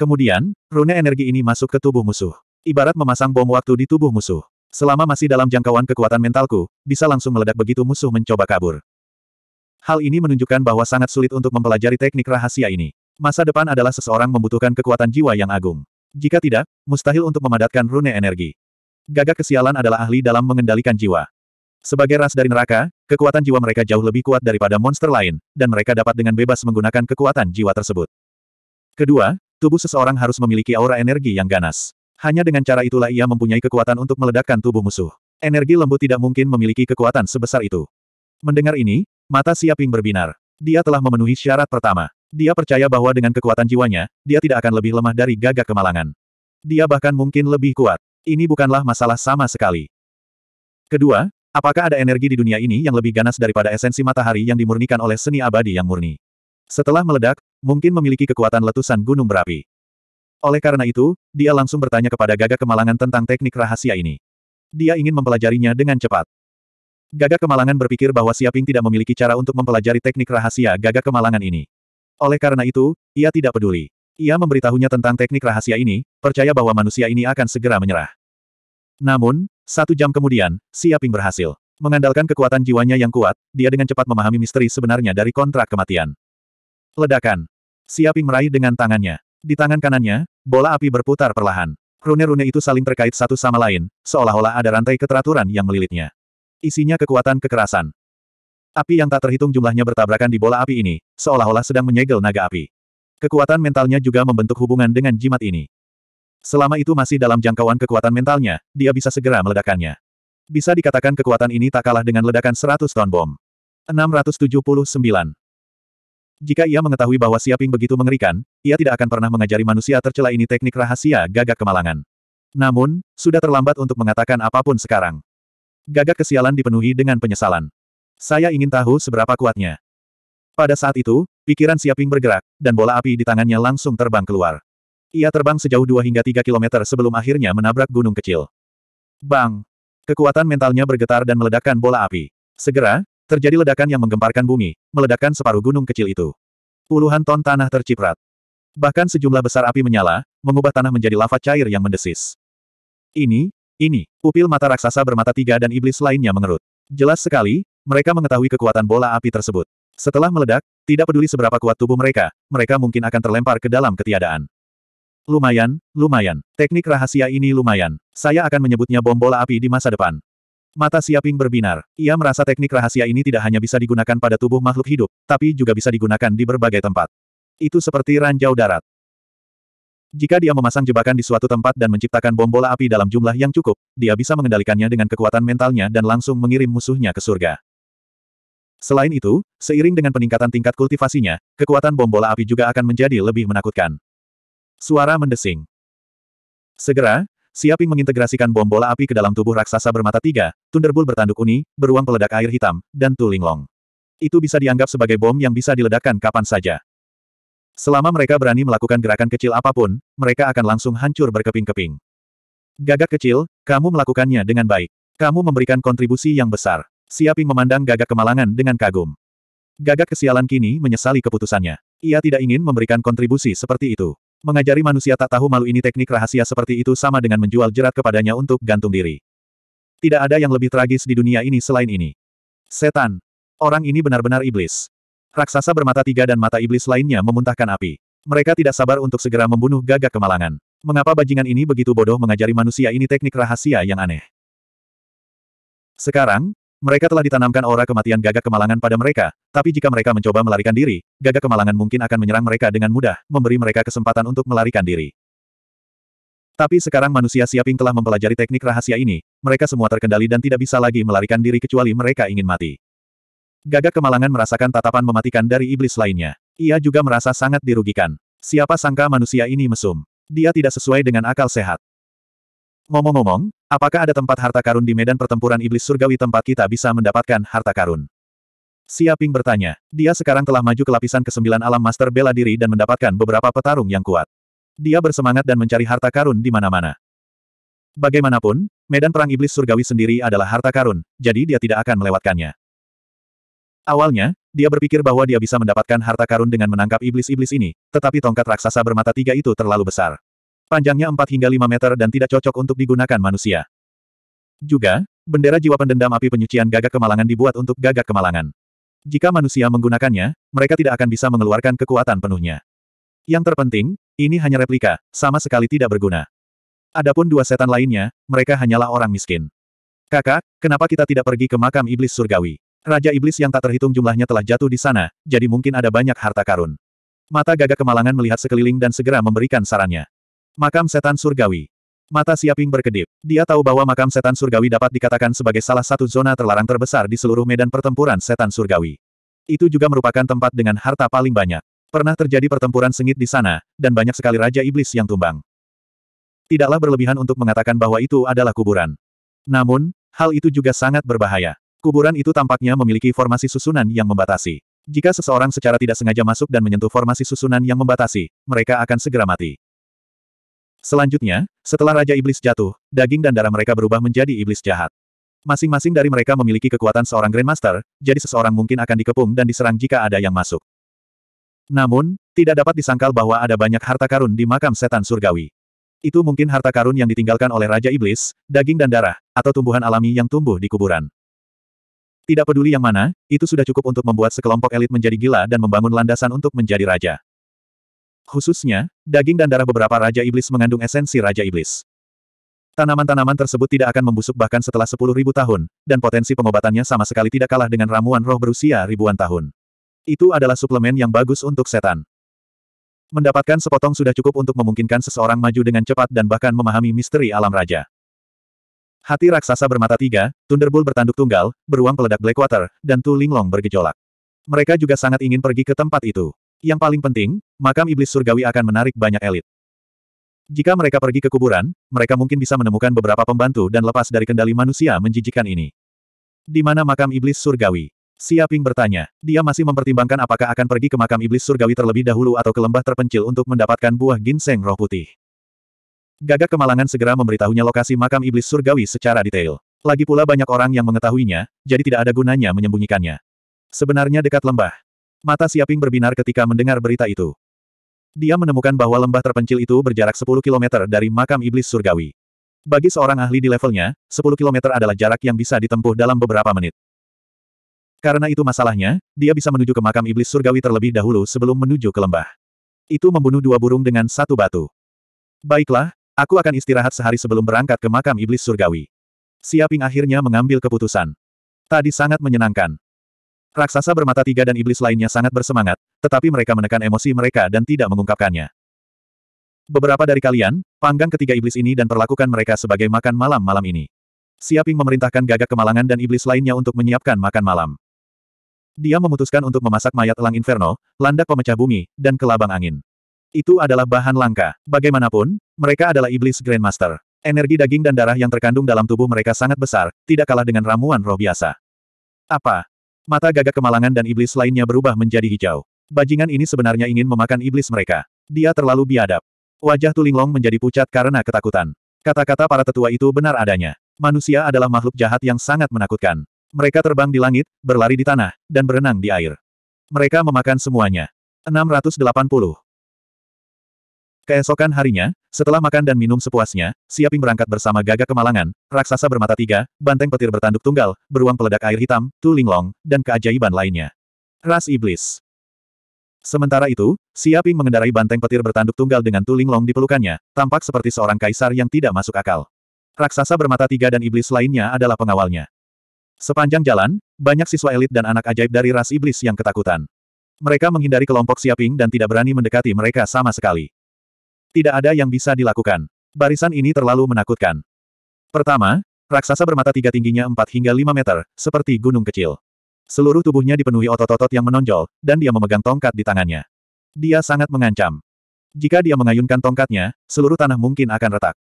Speaker 1: Kemudian, rune energi ini masuk ke tubuh musuh. Ibarat memasang bom waktu di tubuh musuh. Selama masih dalam jangkauan kekuatan mentalku, bisa langsung meledak begitu musuh mencoba kabur. Hal ini menunjukkan bahwa sangat sulit untuk mempelajari teknik rahasia ini. Masa depan adalah seseorang membutuhkan kekuatan jiwa yang agung. Jika tidak, mustahil untuk memadatkan rune energi. Gagak kesialan adalah ahli dalam mengendalikan jiwa. Sebagai ras dari neraka, kekuatan jiwa mereka jauh lebih kuat daripada monster lain, dan mereka dapat dengan bebas menggunakan kekuatan jiwa tersebut. Kedua, tubuh seseorang harus memiliki aura energi yang ganas. Hanya dengan cara itulah ia mempunyai kekuatan untuk meledakkan tubuh musuh. Energi lembut tidak mungkin memiliki kekuatan sebesar itu. Mendengar ini, mata Siaping berbinar. Dia telah memenuhi syarat pertama. Dia percaya bahwa dengan kekuatan jiwanya, dia tidak akan lebih lemah dari gagak kemalangan. Dia bahkan mungkin lebih kuat. Ini bukanlah masalah sama sekali. Kedua, apakah ada energi di dunia ini yang lebih ganas daripada esensi matahari yang dimurnikan oleh seni abadi yang murni? Setelah meledak, mungkin memiliki kekuatan letusan gunung berapi. Oleh karena itu, dia langsung bertanya kepada Gagak Kemalangan tentang teknik rahasia ini. Dia ingin mempelajarinya dengan cepat. Gagak Kemalangan berpikir bahwa Siaping tidak memiliki cara untuk mempelajari teknik rahasia Gagak Kemalangan ini. Oleh karena itu, ia tidak peduli. Ia memberitahunya tentang teknik rahasia ini, percaya bahwa manusia ini akan segera menyerah. Namun, satu jam kemudian, Siaping berhasil. Mengandalkan kekuatan jiwanya yang kuat, dia dengan cepat memahami misteri sebenarnya dari kontrak kematian. Ledakan. Siaping meraih dengan tangannya. Di tangan kanannya, bola api berputar perlahan. Rune-rune itu saling terkait satu sama lain, seolah-olah ada rantai keteraturan yang melilitnya. Isinya kekuatan kekerasan. Api yang tak terhitung jumlahnya bertabrakan di bola api ini, seolah-olah sedang menyegel naga api. Kekuatan mentalnya juga membentuk hubungan dengan jimat ini. Selama itu masih dalam jangkauan kekuatan mentalnya, dia bisa segera meledakannya. Bisa dikatakan kekuatan ini tak kalah dengan ledakan 100 ton bom. 679. Jika ia mengetahui bahwa Siaping begitu mengerikan, ia tidak akan pernah mengajari manusia tercela ini teknik rahasia gagak kemalangan. Namun, sudah terlambat untuk mengatakan apapun sekarang. Gagak kesialan dipenuhi dengan penyesalan. Saya ingin tahu seberapa kuatnya. Pada saat itu, pikiran Siaping bergerak, dan bola api di tangannya langsung terbang keluar. Ia terbang sejauh 2 hingga 3 kilometer sebelum akhirnya menabrak gunung kecil. Bang! Kekuatan mentalnya bergetar dan meledakkan bola api. Segera, Terjadi ledakan yang menggemparkan bumi, meledakkan separuh gunung kecil itu. Puluhan ton tanah terciprat. Bahkan sejumlah besar api menyala, mengubah tanah menjadi lava cair yang mendesis. Ini, ini, pupil mata raksasa bermata tiga dan iblis lainnya mengerut. Jelas sekali, mereka mengetahui kekuatan bola api tersebut. Setelah meledak, tidak peduli seberapa kuat tubuh mereka, mereka mungkin akan terlempar ke dalam ketiadaan. Lumayan, lumayan. Teknik rahasia ini lumayan. Saya akan menyebutnya bom bola api di masa depan. Mata Siaping berbinar. Ia merasa teknik rahasia ini tidak hanya bisa digunakan pada tubuh makhluk hidup, tapi juga bisa digunakan di berbagai tempat. Itu seperti ranjau darat. Jika dia memasang jebakan di suatu tempat dan menciptakan bom bola api dalam jumlah yang cukup, dia bisa mengendalikannya dengan kekuatan mentalnya dan langsung mengirim musuhnya ke surga. Selain itu, seiring dengan peningkatan tingkat kultivasinya, kekuatan bom bola api juga akan menjadi lebih menakutkan. Suara mendesing. Segera, Siaping mengintegrasikan bom bola api ke dalam tubuh raksasa bermata tiga, Thunderbolt bertanduk uni, beruang peledak air hitam, dan tulinglong. Itu bisa dianggap sebagai bom yang bisa diledakkan kapan saja. Selama mereka berani melakukan gerakan kecil apapun, mereka akan langsung hancur berkeping-keping. Gagak kecil, kamu melakukannya dengan baik. Kamu memberikan kontribusi yang besar. Siaping memandang gagak kemalangan dengan kagum. Gagak kesialan kini menyesali keputusannya. Ia tidak ingin memberikan kontribusi seperti itu. Mengajari manusia tak tahu malu ini teknik rahasia seperti itu sama dengan menjual jerat kepadanya untuk gantung diri. Tidak ada yang lebih tragis di dunia ini selain ini. Setan. Orang ini benar-benar iblis. Raksasa bermata tiga dan mata iblis lainnya memuntahkan api. Mereka tidak sabar untuk segera membunuh gagak kemalangan. Mengapa bajingan ini begitu bodoh mengajari manusia ini teknik rahasia yang aneh? Sekarang, mereka telah ditanamkan aura kematian gagak kemalangan pada mereka, tapi jika mereka mencoba melarikan diri, gagak kemalangan mungkin akan menyerang mereka dengan mudah, memberi mereka kesempatan untuk melarikan diri. Tapi sekarang manusia siaping telah mempelajari teknik rahasia ini, mereka semua terkendali dan tidak bisa lagi melarikan diri kecuali mereka ingin mati. Gagak kemalangan merasakan tatapan mematikan dari iblis lainnya. Ia juga merasa sangat dirugikan. Siapa sangka manusia ini mesum. Dia tidak sesuai dengan akal sehat. Ngomong-ngomong, apakah ada tempat harta karun di medan pertempuran iblis surgawi tempat kita bisa mendapatkan harta karun? Siaping bertanya. Dia sekarang telah maju ke lapisan ke-9 alam master bela diri dan mendapatkan beberapa petarung yang kuat. Dia bersemangat dan mencari harta karun di mana-mana. Bagaimanapun, medan perang iblis surgawi sendiri adalah harta karun, jadi dia tidak akan melewatkannya. Awalnya, dia berpikir bahwa dia bisa mendapatkan harta karun dengan menangkap iblis-iblis ini, tetapi tongkat raksasa bermata tiga itu terlalu besar. Panjangnya 4 hingga 5 meter dan tidak cocok untuk digunakan manusia. Juga, bendera jiwa pendendam api penyucian gagak kemalangan dibuat untuk gagak kemalangan. Jika manusia menggunakannya, mereka tidak akan bisa mengeluarkan kekuatan penuhnya. Yang terpenting, ini hanya replika, sama sekali tidak berguna. Adapun dua setan lainnya, mereka hanyalah orang miskin. Kakak, kenapa kita tidak pergi ke makam iblis surgawi? Raja iblis yang tak terhitung jumlahnya telah jatuh di sana, jadi mungkin ada banyak harta karun. Mata gagak kemalangan melihat sekeliling dan segera memberikan sarannya. Makam Setan Surgawi Mata Siaping berkedip. Dia tahu bahwa makam setan surgawi dapat dikatakan sebagai salah satu zona terlarang terbesar di seluruh medan pertempuran setan surgawi. Itu juga merupakan tempat dengan harta paling banyak. Pernah terjadi pertempuran sengit di sana, dan banyak sekali raja iblis yang tumbang. Tidaklah berlebihan untuk mengatakan bahwa itu adalah kuburan. Namun, hal itu juga sangat berbahaya. Kuburan itu tampaknya memiliki formasi susunan yang membatasi. Jika seseorang secara tidak sengaja masuk dan menyentuh formasi susunan yang membatasi, mereka akan segera mati. Selanjutnya, setelah Raja Iblis jatuh, daging dan darah mereka berubah menjadi iblis jahat. Masing-masing dari mereka memiliki kekuatan seorang Grandmaster, jadi seseorang mungkin akan dikepung dan diserang jika ada yang masuk. Namun, tidak dapat disangkal bahwa ada banyak harta karun di makam setan surgawi. Itu mungkin harta karun yang ditinggalkan oleh Raja Iblis, daging dan darah, atau tumbuhan alami yang tumbuh di kuburan. Tidak peduli yang mana, itu sudah cukup untuk membuat sekelompok elit menjadi gila dan membangun landasan untuk menjadi raja. Khususnya, daging dan darah beberapa Raja Iblis mengandung esensi Raja Iblis. Tanaman-tanaman tersebut tidak akan membusuk bahkan setelah sepuluh ribu tahun, dan potensi pengobatannya sama sekali tidak kalah dengan ramuan roh berusia ribuan tahun. Itu adalah suplemen yang bagus untuk setan. Mendapatkan sepotong sudah cukup untuk memungkinkan seseorang maju dengan cepat dan bahkan memahami misteri alam raja. Hati raksasa bermata tiga, Thunderbolt bertanduk tunggal, beruang peledak Blackwater, dan Tu Linglong bergejolak. Mereka juga sangat ingin pergi ke tempat itu. Yang paling penting, makam iblis surgawi akan menarik banyak elit. Jika mereka pergi ke kuburan, mereka mungkin bisa menemukan beberapa pembantu dan lepas dari kendali manusia menjijikan ini. Di mana makam iblis surgawi? Siaping bertanya. Dia masih mempertimbangkan apakah akan pergi ke makam iblis surgawi terlebih dahulu atau ke lembah terpencil untuk mendapatkan buah ginseng roh putih. Gagak Kemalangan segera memberitahunya lokasi makam iblis surgawi secara detail. Lagi pula banyak orang yang mengetahuinya, jadi tidak ada gunanya menyembunyikannya. Sebenarnya dekat lembah, Mata Siaping berbinar ketika mendengar berita itu. Dia menemukan bahwa lembah terpencil itu berjarak 10 km dari makam iblis surgawi. Bagi seorang ahli di levelnya, 10 km adalah jarak yang bisa ditempuh dalam beberapa menit. Karena itu masalahnya, dia bisa menuju ke makam iblis surgawi terlebih dahulu sebelum menuju ke lembah. Itu membunuh dua burung dengan satu batu. Baiklah, aku akan istirahat sehari sebelum berangkat ke makam iblis surgawi. Siaping akhirnya mengambil keputusan. Tadi sangat menyenangkan. Raksasa bermata tiga dan iblis lainnya sangat bersemangat, tetapi mereka menekan emosi mereka dan tidak mengungkapkannya. Beberapa dari kalian, panggang ketiga iblis ini dan perlakukan mereka sebagai makan malam malam ini. Siaping memerintahkan gagak kemalangan dan iblis lainnya untuk menyiapkan makan malam. Dia memutuskan untuk memasak mayat elang inferno, landak pemecah bumi, dan kelabang angin. Itu adalah bahan langka. Bagaimanapun, mereka adalah iblis Grandmaster. Energi daging dan darah yang terkandung dalam tubuh mereka sangat besar, tidak kalah dengan ramuan roh biasa. Apa, Mata gagak kemalangan dan iblis lainnya berubah menjadi hijau. Bajingan ini sebenarnya ingin memakan iblis mereka. Dia terlalu biadab. Wajah Tulinglong menjadi pucat karena ketakutan. Kata-kata para tetua itu benar adanya. Manusia adalah makhluk jahat yang sangat menakutkan. Mereka terbang di langit, berlari di tanah, dan berenang di air. Mereka memakan semuanya. 680. Keesokan harinya, setelah makan dan minum sepuasnya, Siaping berangkat bersama Gagak Kemalangan, raksasa bermata tiga, banteng petir bertanduk tunggal, beruang peledak air hitam, tulinglong, dan keajaiban lainnya. Ras Iblis Sementara itu, Siaping mengendarai banteng petir bertanduk tunggal dengan tulinglong di pelukannya, tampak seperti seorang kaisar yang tidak masuk akal. Raksasa bermata tiga dan iblis lainnya adalah pengawalnya. Sepanjang jalan, banyak siswa elit dan anak ajaib dari ras iblis yang ketakutan. Mereka menghindari kelompok Siaping dan tidak berani mendekati mereka sama sekali. Tidak ada yang bisa dilakukan. Barisan ini terlalu menakutkan. Pertama, raksasa bermata tiga tingginya 4 hingga 5 meter, seperti gunung kecil. Seluruh tubuhnya dipenuhi otot-otot yang menonjol, dan dia memegang tongkat di tangannya. Dia sangat mengancam. Jika dia mengayunkan tongkatnya, seluruh tanah mungkin akan retak.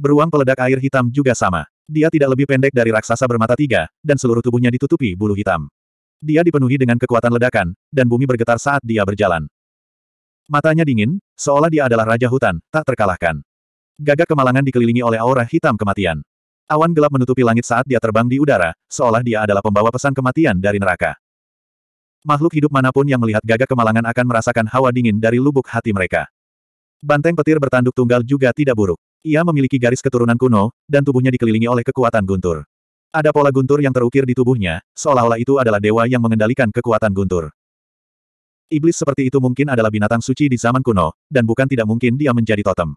Speaker 1: Beruang peledak air hitam juga sama. Dia tidak lebih pendek dari raksasa bermata tiga, dan seluruh tubuhnya ditutupi bulu hitam. Dia dipenuhi dengan kekuatan ledakan, dan bumi bergetar saat dia berjalan. Matanya dingin, seolah dia adalah raja hutan, tak terkalahkan. Gagak kemalangan dikelilingi oleh aura hitam kematian. Awan gelap menutupi langit saat dia terbang di udara, seolah dia adalah pembawa pesan kematian dari neraka. Makhluk hidup manapun yang melihat gagak kemalangan akan merasakan hawa dingin dari lubuk hati mereka. Banteng petir bertanduk tunggal juga tidak buruk. Ia memiliki garis keturunan kuno, dan tubuhnya dikelilingi oleh kekuatan guntur. Ada pola guntur yang terukir di tubuhnya, seolah-olah itu adalah dewa yang mengendalikan kekuatan guntur. Iblis seperti itu mungkin adalah binatang suci di zaman kuno, dan bukan tidak mungkin dia menjadi totem.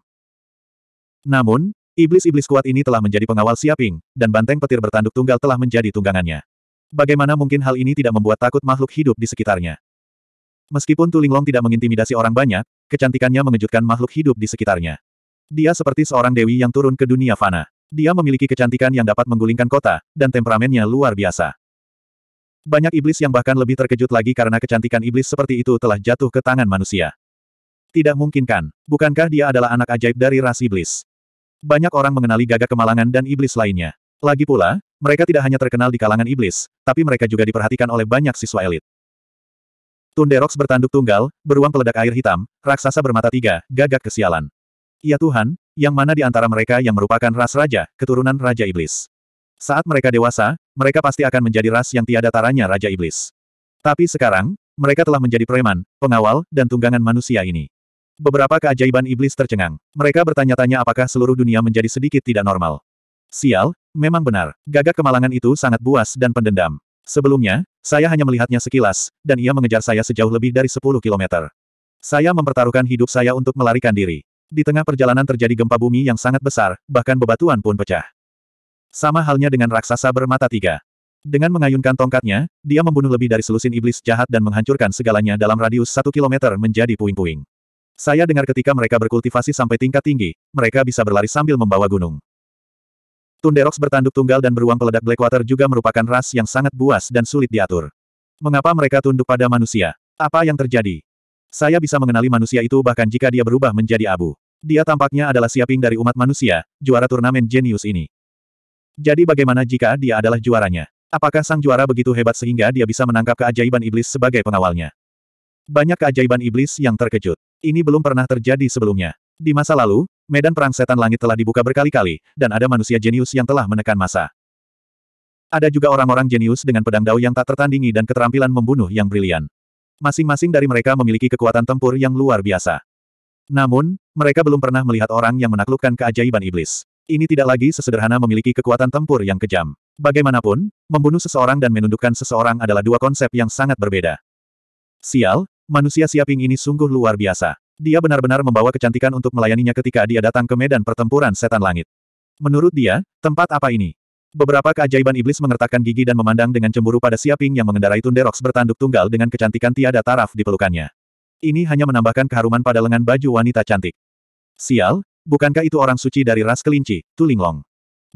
Speaker 1: Namun, iblis-iblis kuat ini telah menjadi pengawal Siaping, dan banteng petir bertanduk tunggal telah menjadi tunggangannya. Bagaimana mungkin hal ini tidak membuat takut makhluk hidup di sekitarnya? Meskipun Tulinglong tidak mengintimidasi orang banyak, kecantikannya mengejutkan makhluk hidup di sekitarnya. Dia seperti seorang dewi yang turun ke dunia fana. Dia memiliki kecantikan yang dapat menggulingkan kota, dan temperamennya luar biasa. Banyak iblis yang bahkan lebih terkejut lagi karena kecantikan iblis seperti itu telah jatuh ke tangan manusia. Tidak mungkin kan? Bukankah dia adalah anak ajaib dari ras iblis? Banyak orang mengenali gagak kemalangan dan iblis lainnya. Lagi pula, mereka tidak hanya terkenal di kalangan iblis, tapi mereka juga diperhatikan oleh banyak siswa elit. Tunderox bertanduk tunggal, beruang peledak air hitam, raksasa bermata tiga, gagak kesialan. Ya Tuhan, yang mana di antara mereka yang merupakan ras raja, keturunan Raja Iblis? Saat mereka dewasa, mereka pasti akan menjadi ras yang tiada taranya Raja Iblis. Tapi sekarang, mereka telah menjadi preman, pengawal, dan tunggangan manusia ini. Beberapa keajaiban iblis tercengang. Mereka bertanya-tanya apakah seluruh dunia menjadi sedikit tidak normal. Sial, memang benar. Gagak kemalangan itu sangat buas dan pendendam. Sebelumnya, saya hanya melihatnya sekilas, dan ia mengejar saya sejauh lebih dari 10 kilometer. Saya mempertaruhkan hidup saya untuk melarikan diri. Di tengah perjalanan terjadi gempa bumi yang sangat besar, bahkan bebatuan pun pecah. Sama halnya dengan raksasa bermata tiga. Dengan mengayunkan tongkatnya, dia membunuh lebih dari selusin iblis jahat dan menghancurkan segalanya dalam radius satu kilometer menjadi puing-puing. Saya dengar ketika mereka berkultivasi sampai tingkat tinggi, mereka bisa berlari sambil membawa gunung. Tunderox bertanduk tunggal dan beruang peledak Blackwater juga merupakan ras yang sangat buas dan sulit diatur. Mengapa mereka tunduk pada manusia? Apa yang terjadi? Saya bisa mengenali manusia itu bahkan jika dia berubah menjadi abu. Dia tampaknya adalah siaping dari umat manusia, juara turnamen jenius ini. Jadi bagaimana jika dia adalah juaranya? Apakah sang juara begitu hebat sehingga dia bisa menangkap keajaiban iblis sebagai pengawalnya? Banyak keajaiban iblis yang terkejut. Ini belum pernah terjadi sebelumnya. Di masa lalu, medan perang setan langit telah dibuka berkali-kali, dan ada manusia jenius yang telah menekan masa. Ada juga orang-orang jenius dengan pedang dao yang tak tertandingi dan keterampilan membunuh yang brilian. Masing-masing dari mereka memiliki kekuatan tempur yang luar biasa. Namun, mereka belum pernah melihat orang yang menaklukkan keajaiban iblis. Ini tidak lagi sesederhana memiliki kekuatan tempur yang kejam. Bagaimanapun, membunuh seseorang dan menundukkan seseorang adalah dua konsep yang sangat berbeda. Sial, manusia siaping ini sungguh luar biasa. Dia benar-benar membawa kecantikan untuk melayaninya ketika dia datang ke medan pertempuran setan langit. Menurut dia, tempat apa ini? Beberapa keajaiban iblis mengertakkan gigi dan memandang dengan cemburu pada Siaping yang mengendarai Tunderox bertanduk tunggal dengan kecantikan tiada taraf di pelukannya. Ini hanya menambahkan keharuman pada lengan baju wanita cantik. Sial, Bukankah itu orang suci dari ras kelinci, Tulinglong?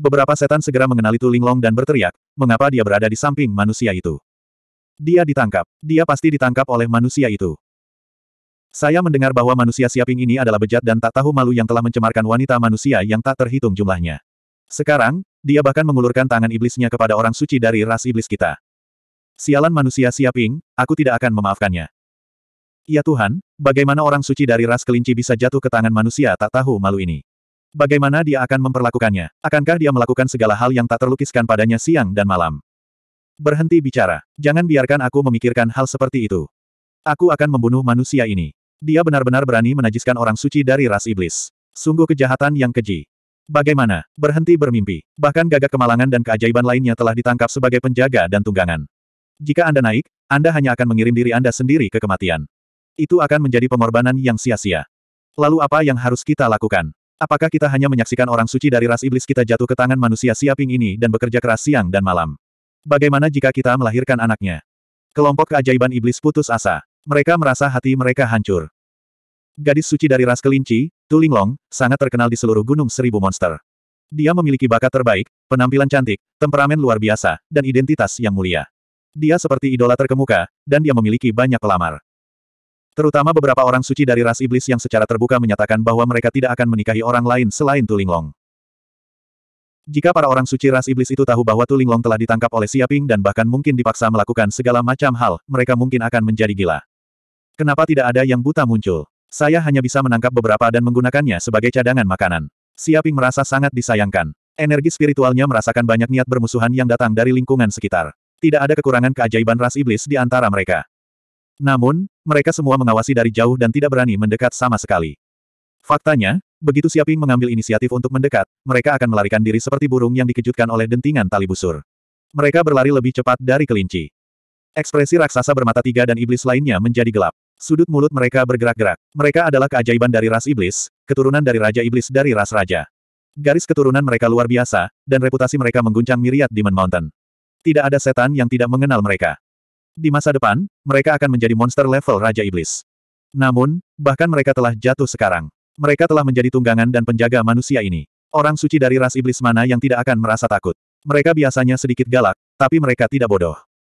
Speaker 1: Beberapa setan segera mengenali Tulinglong dan berteriak, mengapa dia berada di samping manusia itu? Dia ditangkap. Dia pasti ditangkap oleh manusia itu. Saya mendengar bahwa manusia siaping ini adalah bejat dan tak tahu malu yang telah mencemarkan wanita manusia yang tak terhitung jumlahnya. Sekarang, dia bahkan mengulurkan tangan iblisnya kepada orang suci dari ras iblis kita. Sialan manusia siaping, aku tidak akan memaafkannya. Ya Tuhan, bagaimana orang suci dari ras kelinci bisa jatuh ke tangan manusia tak tahu malu ini? Bagaimana dia akan memperlakukannya? Akankah dia melakukan segala hal yang tak terlukiskan padanya siang dan malam? Berhenti bicara. Jangan biarkan aku memikirkan hal seperti itu. Aku akan membunuh manusia ini. Dia benar-benar berani menajiskan orang suci dari ras iblis. Sungguh kejahatan yang keji. Bagaimana? Berhenti bermimpi. Bahkan gagak kemalangan dan keajaiban lainnya telah ditangkap sebagai penjaga dan tunggangan. Jika Anda naik, Anda hanya akan mengirim diri Anda sendiri ke kematian. Itu akan menjadi pengorbanan yang sia-sia. Lalu apa yang harus kita lakukan? Apakah kita hanya menyaksikan orang suci dari ras iblis kita jatuh ke tangan manusia siaping ini dan bekerja keras siang dan malam? Bagaimana jika kita melahirkan anaknya? Kelompok keajaiban iblis putus asa. Mereka merasa hati mereka hancur. Gadis suci dari ras kelinci, Tulinglong, sangat terkenal di seluruh Gunung Seribu Monster. Dia memiliki bakat terbaik, penampilan cantik, temperamen luar biasa, dan identitas yang mulia. Dia seperti idola terkemuka, dan dia memiliki banyak pelamar. Terutama beberapa orang suci dari ras iblis yang secara terbuka menyatakan bahwa mereka tidak akan menikahi orang lain selain Tulinglong. Jika para orang suci ras iblis itu tahu bahwa Tulinglong telah ditangkap oleh Siaping dan bahkan mungkin dipaksa melakukan segala macam hal, mereka mungkin akan menjadi gila. Kenapa tidak ada yang buta muncul? Saya hanya bisa menangkap beberapa dan menggunakannya sebagai cadangan makanan. Siaping merasa sangat disayangkan. Energi spiritualnya merasakan banyak niat bermusuhan yang datang dari lingkungan sekitar. Tidak ada kekurangan keajaiban ras iblis di antara mereka. Namun, mereka semua mengawasi dari jauh dan tidak berani mendekat sama sekali. Faktanya, begitu Siaping mengambil inisiatif untuk mendekat, mereka akan melarikan diri seperti burung yang dikejutkan oleh dentingan tali busur. Mereka berlari lebih cepat dari kelinci. Ekspresi raksasa bermata tiga dan iblis lainnya menjadi gelap. Sudut mulut mereka bergerak-gerak. Mereka adalah keajaiban dari ras iblis, keturunan dari raja iblis dari ras raja. Garis keturunan mereka luar biasa, dan reputasi mereka mengguncang miriat Demon Mountain. Tidak ada setan yang tidak mengenal mereka. Di masa depan, mereka akan menjadi monster level Raja Iblis. Namun, bahkan mereka telah jatuh sekarang. Mereka telah menjadi tunggangan dan penjaga manusia ini. Orang suci dari ras iblis mana yang tidak akan merasa takut. Mereka biasanya sedikit galak, tapi mereka tidak bodoh.